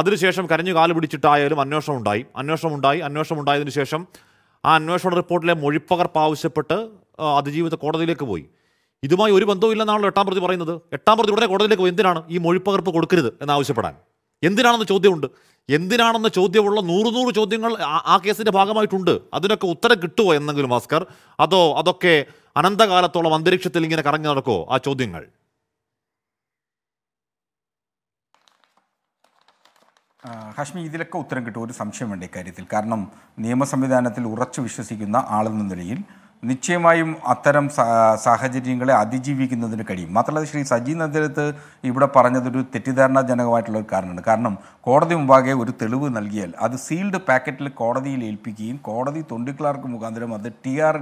അതിനുശേഷം കരഞ്ഞു കാല് പിടിച്ചിട്ടായാലും അന്വേഷണം ഉണ്ടായി അന്വേഷണം ഉണ്ടായി അന്വേഷണം ഉണ്ടായതിനു ശേഷം ആ അന്വേഷണ റിപ്പോർട്ടിലെ മൊഴിപ്പകർപ്പ് ആവശ്യപ്പെട്ട് അതിജീവിത കോടതിയിലേക്ക് പോയി ഇതുമായി ഒരു ഇല്ലെന്നാണല്ലോ എട്ടാം പ്രതി പറയുന്നത് എട്ടാം പ്രതി ഉടനെ കോടതിയിലേക്ക് പോയി എന്തിനാണ് ഈ മൊഴിപ്പകർപ്പ് കൊടുക്കരുത് എന്നാവശ്യപ്പെടാൻ എന്തിനാണെന്ന ചോദ്യമുണ്ട് എന്തിനാണെന്ന ചോദ്യമുള്ള നൂറ് നൂറ് ചോദ്യങ്ങൾ ആ കേസിൻ്റെ ഭാഗമായിട്ടുണ്ട് അതിനൊക്കെ ഉത്തരം കിട്ടുമോ എന്നെങ്കിലും ഭാസ്കർ അതോ അതൊക്കെ അനന്തകാലത്തോളം അന്തരീക്ഷത്തിൽ ഇങ്ങനെ കറങ്ങി നടക്കുമോ ആ ചോദ്യങ്ങൾ ഹാഷ്മി ഇതിലൊക്കെ ഉത്തരം കിട്ടും ഒരു സംശയം വേണ്ട ഇക്കാര്യത്തിൽ കാരണം നിയമ സംവിധാനത്തിൽ ഉറച്ചു വിശ്വസിക്കുന്ന ആളെന്ന നിലയിൽ നിശ്ചയമായും അത്തരം സാഹചര്യങ്ങളെ അതിജീവിക്കുന്നതിന് കഴിയും മാത്രമല്ല ശ്രീ സജി നന്ദരത്ത് ഇവിടെ പറഞ്ഞതൊരു തെറ്റിദ്ധാരണാജനകമായിട്ടുള്ള ഒരു കാരണമാണ് കാരണം കോടതി മുമ്പാകെ ഒരു തെളിവ് നൽകിയാൽ അത് സീൽഡ് പാക്കറ്റിൽ കോടതിയിൽ ഏൽപ്പിക്കുകയും കോടതി തൊണ്ടിക്ലാർക്ക് മുഖാന്തരം അത് ടി ആർ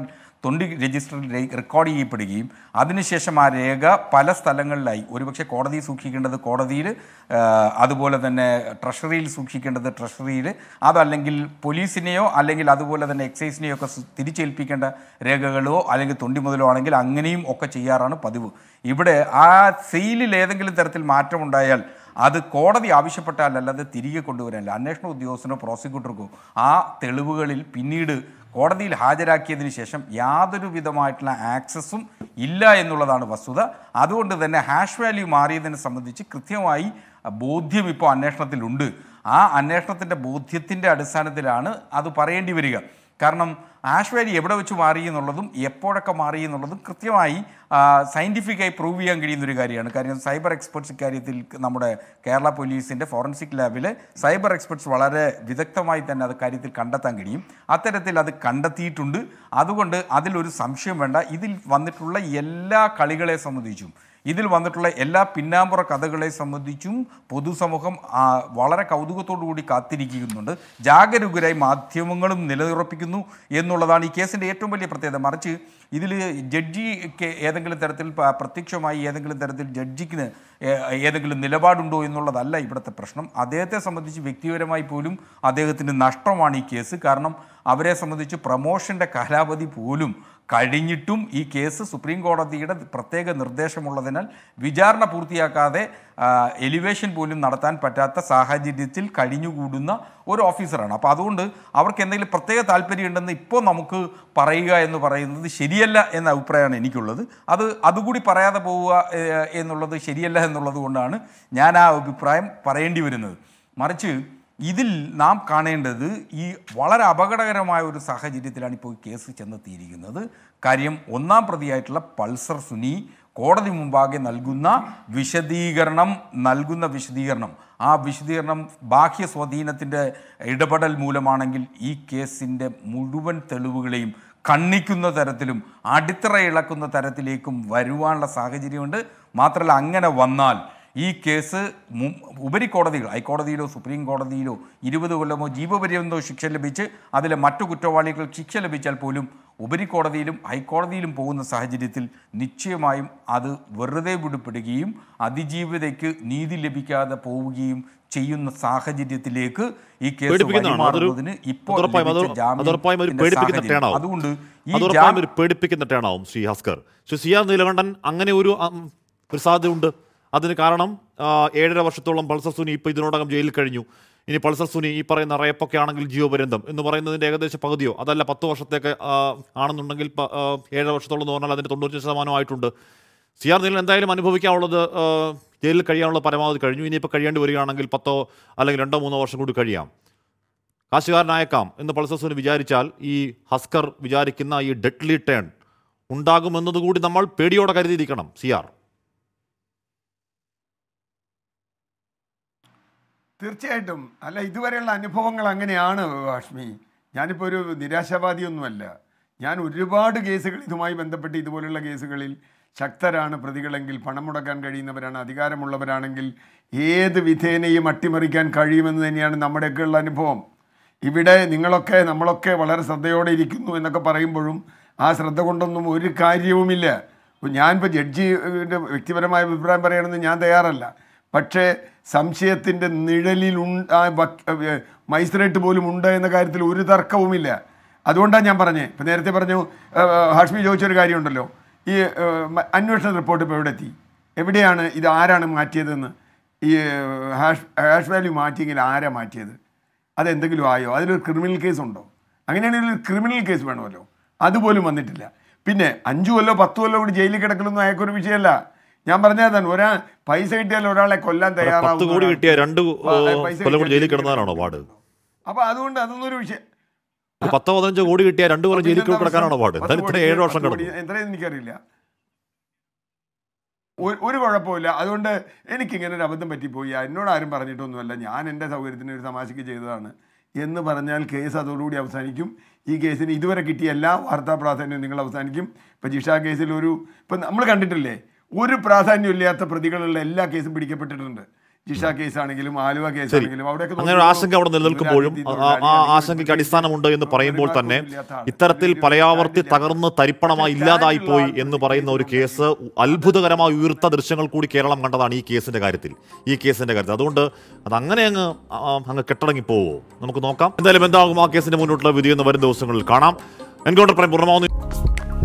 തൊണ്ടി രജിസ്റ്ററിൽ റെക്കോർഡ് ചെയ്യപ്പെടുകയും അതിനുശേഷം ആ രേഖ പല സ്ഥലങ്ങളിലായി ഒരുപക്ഷെ കോടതിയിൽ സൂക്ഷിക്കേണ്ടത് കോടതിയിൽ അതുപോലെ തന്നെ ട്രഷറിയിൽ സൂക്ഷിക്കേണ്ടത് ട്രഷറിയിൽ അതല്ലെങ്കിൽ പോലീസിനെയോ അല്ലെങ്കിൽ അതുപോലെ തന്നെ എക്സൈസിനെയോ ഒക്കെ തിരിച്ചേൽപ്പിക്കേണ്ട രേഖകളോ അല്ലെങ്കിൽ തൊണ്ടി മുതലോ ആണെങ്കിൽ അങ്ങനെയും ഒക്കെ ചെയ്യാറാണ് പതിവ് ഇവിടെ ആ സെയിലിൽ ഏതെങ്കിലും തരത്തിൽ മാറ്റമുണ്ടായാൽ അത് കോടതി അല്ലാതെ തിരികെ കൊണ്ടുവരാനില്ല അന്വേഷണ ഉദ്യോഗസ്ഥനോ പ്രോസിക്യൂട്ടർക്കോ ആ തെളിവുകളിൽ പിന്നീട് കോടതിയിൽ ഹാജരാക്കിയതിന് ശേഷം യാതൊരു വിധമായിട്ടുള്ള ആക്സസും ഇല്ല എന്നുള്ളതാണ് വസ്തുത അതുകൊണ്ട് തന്നെ ഹാഷ് വാല്യൂ മാറിയതിനെ സംബന്ധിച്ച് കൃത്യമായി ബോധ്യം ഇപ്പോൾ അന്വേഷണത്തിലുണ്ട് ആ അന്വേഷണത്തിൻ്റെ ബോധ്യത്തിൻ്റെ അടിസ്ഥാനത്തിലാണ് അത് പറയേണ്ടി വരിക കാരണം ആഷ്വാരി എവിടെ വെച്ച് മാറി എന്നുള്ളതും എപ്പോഴൊക്കെ മാറി എന്നുള്ളതും കൃത്യമായി സയൻറ്റിഫിക്കായി പ്രൂവ് ചെയ്യാൻ കഴിയുന്നൊരു കാര്യമാണ് കാര്യം സൈബർ എക്സ്പെർട്സ് ഇക്കാര്യത്തിൽ നമ്മുടെ കേരള പോലീസിൻ്റെ ഫോറൻസിക് ലാബിൽ സൈബർ എക്സ്പെർട്സ് വളരെ വിദഗ്ധമായി തന്നെ അത് കാര്യത്തിൽ കണ്ടെത്താൻ കഴിയും അത്തരത്തിൽ അത് കണ്ടെത്തിയിട്ടുണ്ട് അതുകൊണ്ട് അതിലൊരു സംശയം വേണ്ട ഇതിൽ വന്നിട്ടുള്ള എല്ലാ കളികളെ സംബന്ധിച്ചും ഇതിൽ വന്നിട്ടുള്ള എല്ലാ പിന്നാമ്പുറ കഥകളെ സംബന്ധിച്ചും പൊതുസമൂഹം വളരെ കൂടി കാത്തിരിക്കുന്നുണ്ട് ജാഗരൂകരായി മാധ്യമങ്ങളും നിലയുറപ്പിക്കുന്നു എന്നുള്ളതാണ് ഈ കേസിൻ്റെ ഏറ്റവും വലിയ പ്രത്യേകത മറിച്ച് ഇതിൽ ജഡ്ജിക്ക് ഏതെങ്കിലും തരത്തിൽ പ്രത്യക്ഷമായി ഏതെങ്കിലും തരത്തിൽ ജഡ്ജിക്ക് ഏതെങ്കിലും നിലപാടുണ്ടോ എന്നുള്ളതല്ല ഇവിടുത്തെ പ്രശ്നം അദ്ദേഹത്തെ സംബന്ധിച്ച് വ്യക്തിപരമായി പോലും അദ്ദേഹത്തിന് നഷ്ടമാണ് ഈ കേസ് കാരണം അവരെ സംബന്ധിച്ച് പ്രമോഷൻ്റെ കാലാവധി പോലും കഴിഞ്ഞിട്ടും ഈ കേസ് സുപ്രീം കോടതിയുടെ പ്രത്യേക നിർദ്ദേശമുള്ളതിനാൽ വിചാരണ പൂർത്തിയാക്കാതെ എലിവേഷൻ പോലും നടത്താൻ പറ്റാത്ത സാഹചര്യത്തിൽ കഴിഞ്ഞുകൂടുന്ന ഒരു ഓഫീസറാണ് അപ്പോൾ അതുകൊണ്ട് അവർക്ക് എന്തെങ്കിലും പ്രത്യേക താല്പര്യമുണ്ടെന്ന് ഇപ്പോൾ നമുക്ക് പറയുക എന്ന് പറയുന്നത് ശരിയല്ല എന്ന അഭിപ്രായമാണ് എനിക്കുള്ളത് അത് അതുകൂടി പറയാതെ പോവുക എന്നുള്ളത് ശരിയല്ല എന്നുള്ളത് കൊണ്ടാണ് ഞാൻ ആ അഭിപ്രായം പറയേണ്ടി വരുന്നത് മറിച്ച് ഇതിൽ നാം കാണേണ്ടത് ഈ വളരെ അപകടകരമായ ഒരു സാഹചര്യത്തിലാണ് ഇപ്പോൾ കേസ് ചെന്നെത്തിയിരിക്കുന്നത് കാര്യം ഒന്നാം പ്രതിയായിട്ടുള്ള പൾസർ സുനി കോടതി മുമ്പാകെ നൽകുന്ന വിശദീകരണം നൽകുന്ന വിശദീകരണം ആ വിശദീകരണം ബാഹ്യ സ്വാധീനത്തിൻ്റെ ഇടപെടൽ മൂലമാണെങ്കിൽ ഈ കേസിൻ്റെ മുഴുവൻ തെളിവുകളെയും കണ്ണിക്കുന്ന തരത്തിലും അടിത്തറ ഇളക്കുന്ന തരത്തിലേക്കും വരുവാനുള്ള സാഹചര്യമുണ്ട് മാത്രമല്ല അങ്ങനെ വന്നാൽ ഈ കേസ് ഉപരിക്കോടതികൾ ഹൈക്കോടതിയിലോ സുപ്രീം കോടതിയിലോ ഇരുപത് കൊല്ലമോ ജീവപര്യന്തോ ശിക്ഷ ലഭിച്ച് അതിലെ മറ്റു കുറ്റവാളികൾ ശിക്ഷ ലഭിച്ചാൽ പോലും ഉപരിക്കോടതിയിലും ഹൈക്കോടതിയിലും പോകുന്ന സാഹചര്യത്തിൽ നിശ്ചയമായും അത് വെറുതെ വിടുപ്പെടുകയും അതിജീവിതയ്ക്ക് നീതി ലഭിക്കാതെ പോവുകയും ചെയ്യുന്ന സാഹചര്യത്തിലേക്ക് ഈ കേസ് മാറുന്നതിന് ഇപ്പോൾ അതുകൊണ്ട് പേടിപ്പിക്കുന്ന ടേണാവും ശ്രീ ഹസ്കർ ശ്രീ സിയാ നീലകണ്ഠൻ അങ്ങനെ ഒരു ഒരു സാധ്യതയുണ്ട് അതിന് കാരണം ഏഴര വർഷത്തോളം പൾസർ സുനി ഇപ്പോൾ ഇതിനോടകം ജയിലിൽ കഴിഞ്ഞു ഇനി പൾസർ സുനി ഈ പറയുന്ന റേപ്പൊക്കെ ആണെങ്കിൽ ജീവപര്യന്തം എന്ന് പറയുന്നതിൻ്റെ ഏകദേശം പകുതിയോ അതല്ല പത്ത് വർഷത്തേക്ക് ആണെന്നുണ്ടെങ്കിൽ ഏഴര വർഷത്തോളം എന്ന് പറഞ്ഞാൽ അതിൻ്റെ തൊണ്ണൂറ്റി ആയിട്ടുണ്ട് സി ആർ നീലൻ എന്തായാലും അനുഭവിക്കാനുള്ളത് ജയിലിൽ കഴിയാനുള്ള പരമാവധി കഴിഞ്ഞു ഇനിയിപ്പോൾ കഴിയേണ്ടി വരികയാണെങ്കിൽ പത്തോ അല്ലെങ്കിൽ രണ്ടോ മൂന്നോ വർഷം കൂടി കഴിയാം കാശുകാരനായേക്കാം എന്ന് പൾസർ സുനി വിചാരിച്ചാൽ ഈ ഹസ്കർ വിചാരിക്കുന്ന ഈ ഡെഡ്ലി ടേൺ ഉണ്ടാകുമെന്നതുകൂടി നമ്മൾ പേടിയോടെ കരുതിയിരിക്കണം സി ആർ തീർച്ചയായിട്ടും അല്ല ഇതുവരെയുള്ള അനുഭവങ്ങൾ അങ്ങനെയാണ് വാഷ്മി ഞാനിപ്പോൾ ഒരു നിരാശാവാദിയൊന്നുമല്ല ഞാൻ ഒരുപാട് കേസുകൾ ഇതുമായി ബന്ധപ്പെട്ട് ഇതുപോലുള്ള കേസുകളിൽ ശക്തരാണ് പ്രതികളെങ്കിൽ പണം മുടക്കാൻ കഴിയുന്നവരാണ് അധികാരമുള്ളവരാണെങ്കിൽ ഏത് വിധേനയും അട്ടിമറിക്കാൻ കഴിയുമെന്ന് തന്നെയാണ് നമ്മുടെയൊക്കെയുള്ള അനുഭവം ഇവിടെ നിങ്ങളൊക്കെ നമ്മളൊക്കെ വളരെ ശ്രദ്ധയോടെ ഇരിക്കുന്നു എന്നൊക്കെ പറയുമ്പോഴും ആ ശ്രദ്ധ കൊണ്ടൊന്നും ഒരു കാര്യവുമില്ല ഞാനിപ്പോൾ ജഡ്ജിൻ്റെ വ്യക്തിപരമായ അഭിപ്രായം പറയണമെന്ന് ഞാൻ തയ്യാറല്ല പക്ഷേ സംശയത്തിൻ്റെ നിഴലിൽ മൈസ്രേറ്റ് പോലും ഉണ്ട് എന്ന കാര്യത്തിൽ ഒരു തർക്കവുമില്ല അതുകൊണ്ടാണ് ഞാൻ പറഞ്ഞത് ഇപ്പം നേരത്തെ പറഞ്ഞു ഹാഷ്മി ചോദിച്ചൊരു കാര്യമുണ്ടല്ലോ ഈ അന്വേഷണ റിപ്പോർട്ട് ഇപ്പോൾ എവിടെ എത്തി എവിടെയാണ് ഇത് ആരാണ് മാറ്റിയതെന്ന് ഈ ഹാഷ് ഹാഷ് വാല്യൂ മാറ്റിയെങ്കിൽ ആരാ മാറ്റിയത് അതെന്തെങ്കിലും ആയോ അതിലൊരു ക്രിമിനൽ കേസ് ഉണ്ടോ അങ്ങനെയാണെങ്കിൽ ഒരു ക്രിമിനൽ കേസ് വേണമല്ലോ അതുപോലും വന്നിട്ടില്ല പിന്നെ അഞ്ചു കൊല്ലോ പത്തു കൊല്ലോ കൂടി ജയിലിൽ കിടക്കലൊന്നും അയക്കൊരു വിഷയമല്ല ഞാൻ പറഞ്ഞതാണ് ഒരാൾ പൈസ കിട്ടിയാൽ ഒരാളെ കൊല്ലാൻ തയ്യാറാവും കോടി രണ്ട് കൊല്ലം ജയിലിൽ അപ്പൊ അതുകൊണ്ട് അതൊന്നും ഒരു വിഷയം പത്തോ പതിനഞ്ചോ കോടി കിട്ടിയാൽ രണ്ടു കൊല്ലം ജയിലിൽ കിടക്കാനാണോ പാട് ഇത്ര ഏഴ് വർഷം കിടന്നു എത്രയും എനിക്കറിയില്ല ഒരു കുഴപ്പമില്ല അതുകൊണ്ട് എനിക്കിങ്ങനെ ഒരു അബദ്ധം പറ്റിപ്പോയി എന്നോട് ആരും പറഞ്ഞിട്ടൊന്നുമല്ല ഞാൻ എൻ്റെ സൗകര്യത്തിന് ഒരു തമാശയ്ക്ക് ചെയ്തതാണ് എന്ന് പറഞ്ഞാൽ കേസ് അതോടുകൂടി അവസാനിക്കും ഈ കേസിന് ഇതുവരെ കിട്ടിയ എല്ലാ വാർത്താ പ്രാധാന്യവും നിങ്ങൾ അവസാനിക്കും ഇപ്പം ജിഷ കേസിൽ ഒരു ഇപ്പം നമ്മൾ കണ്ടിട്ടില്ലേ ഒരു പ്രാധാന്യമില്ലാത്ത പ്രതികളുള്ള എല്ലാ കേസും പിടിക്കപ്പെട്ടിട്ടുണ്ട് ജിഷ കേസാണെങ്കിലും ആലുവ കേസാണെങ്കിലും അവിടെയൊക്കെ അങ്ങനെ ഒരു ആശങ്ക അവിടെ നിലനിൽക്കുമ്പോഴും ആ ആശങ്കയ്ക്ക് അടിസ്ഥാനമുണ്ട് എന്ന് പറയുമ്പോൾ തന്നെ ഇത്തരത്തിൽ പലയാവർത്തി തകർന്ന് തരിപ്പണമായി ഇല്ലാതായി പോയി എന്ന് പറയുന്ന ഒരു കേസ് അത്ഭുതകരമായി ഉയർത്ത ദൃശ്യങ്ങൾ കൂടി കേരളം കണ്ടതാണ് ഈ കേസിന്റെ കാര്യത്തിൽ ഈ കേസിന്റെ കാര്യത്തിൽ അതുകൊണ്ട് അത് അങ്ങനെ അങ്ങ് അങ്ങ് പോവോ നമുക്ക് നോക്കാം എന്തായാലും എന്താകും ആ കേസിന്റെ മുന്നോട്ടുള്ള വിധി എന്ന് വരും ദിവസങ്ങളിൽ കാണാം എൻകൗണ്ടർ പറയും പൂർണ്ണമാവുന്നു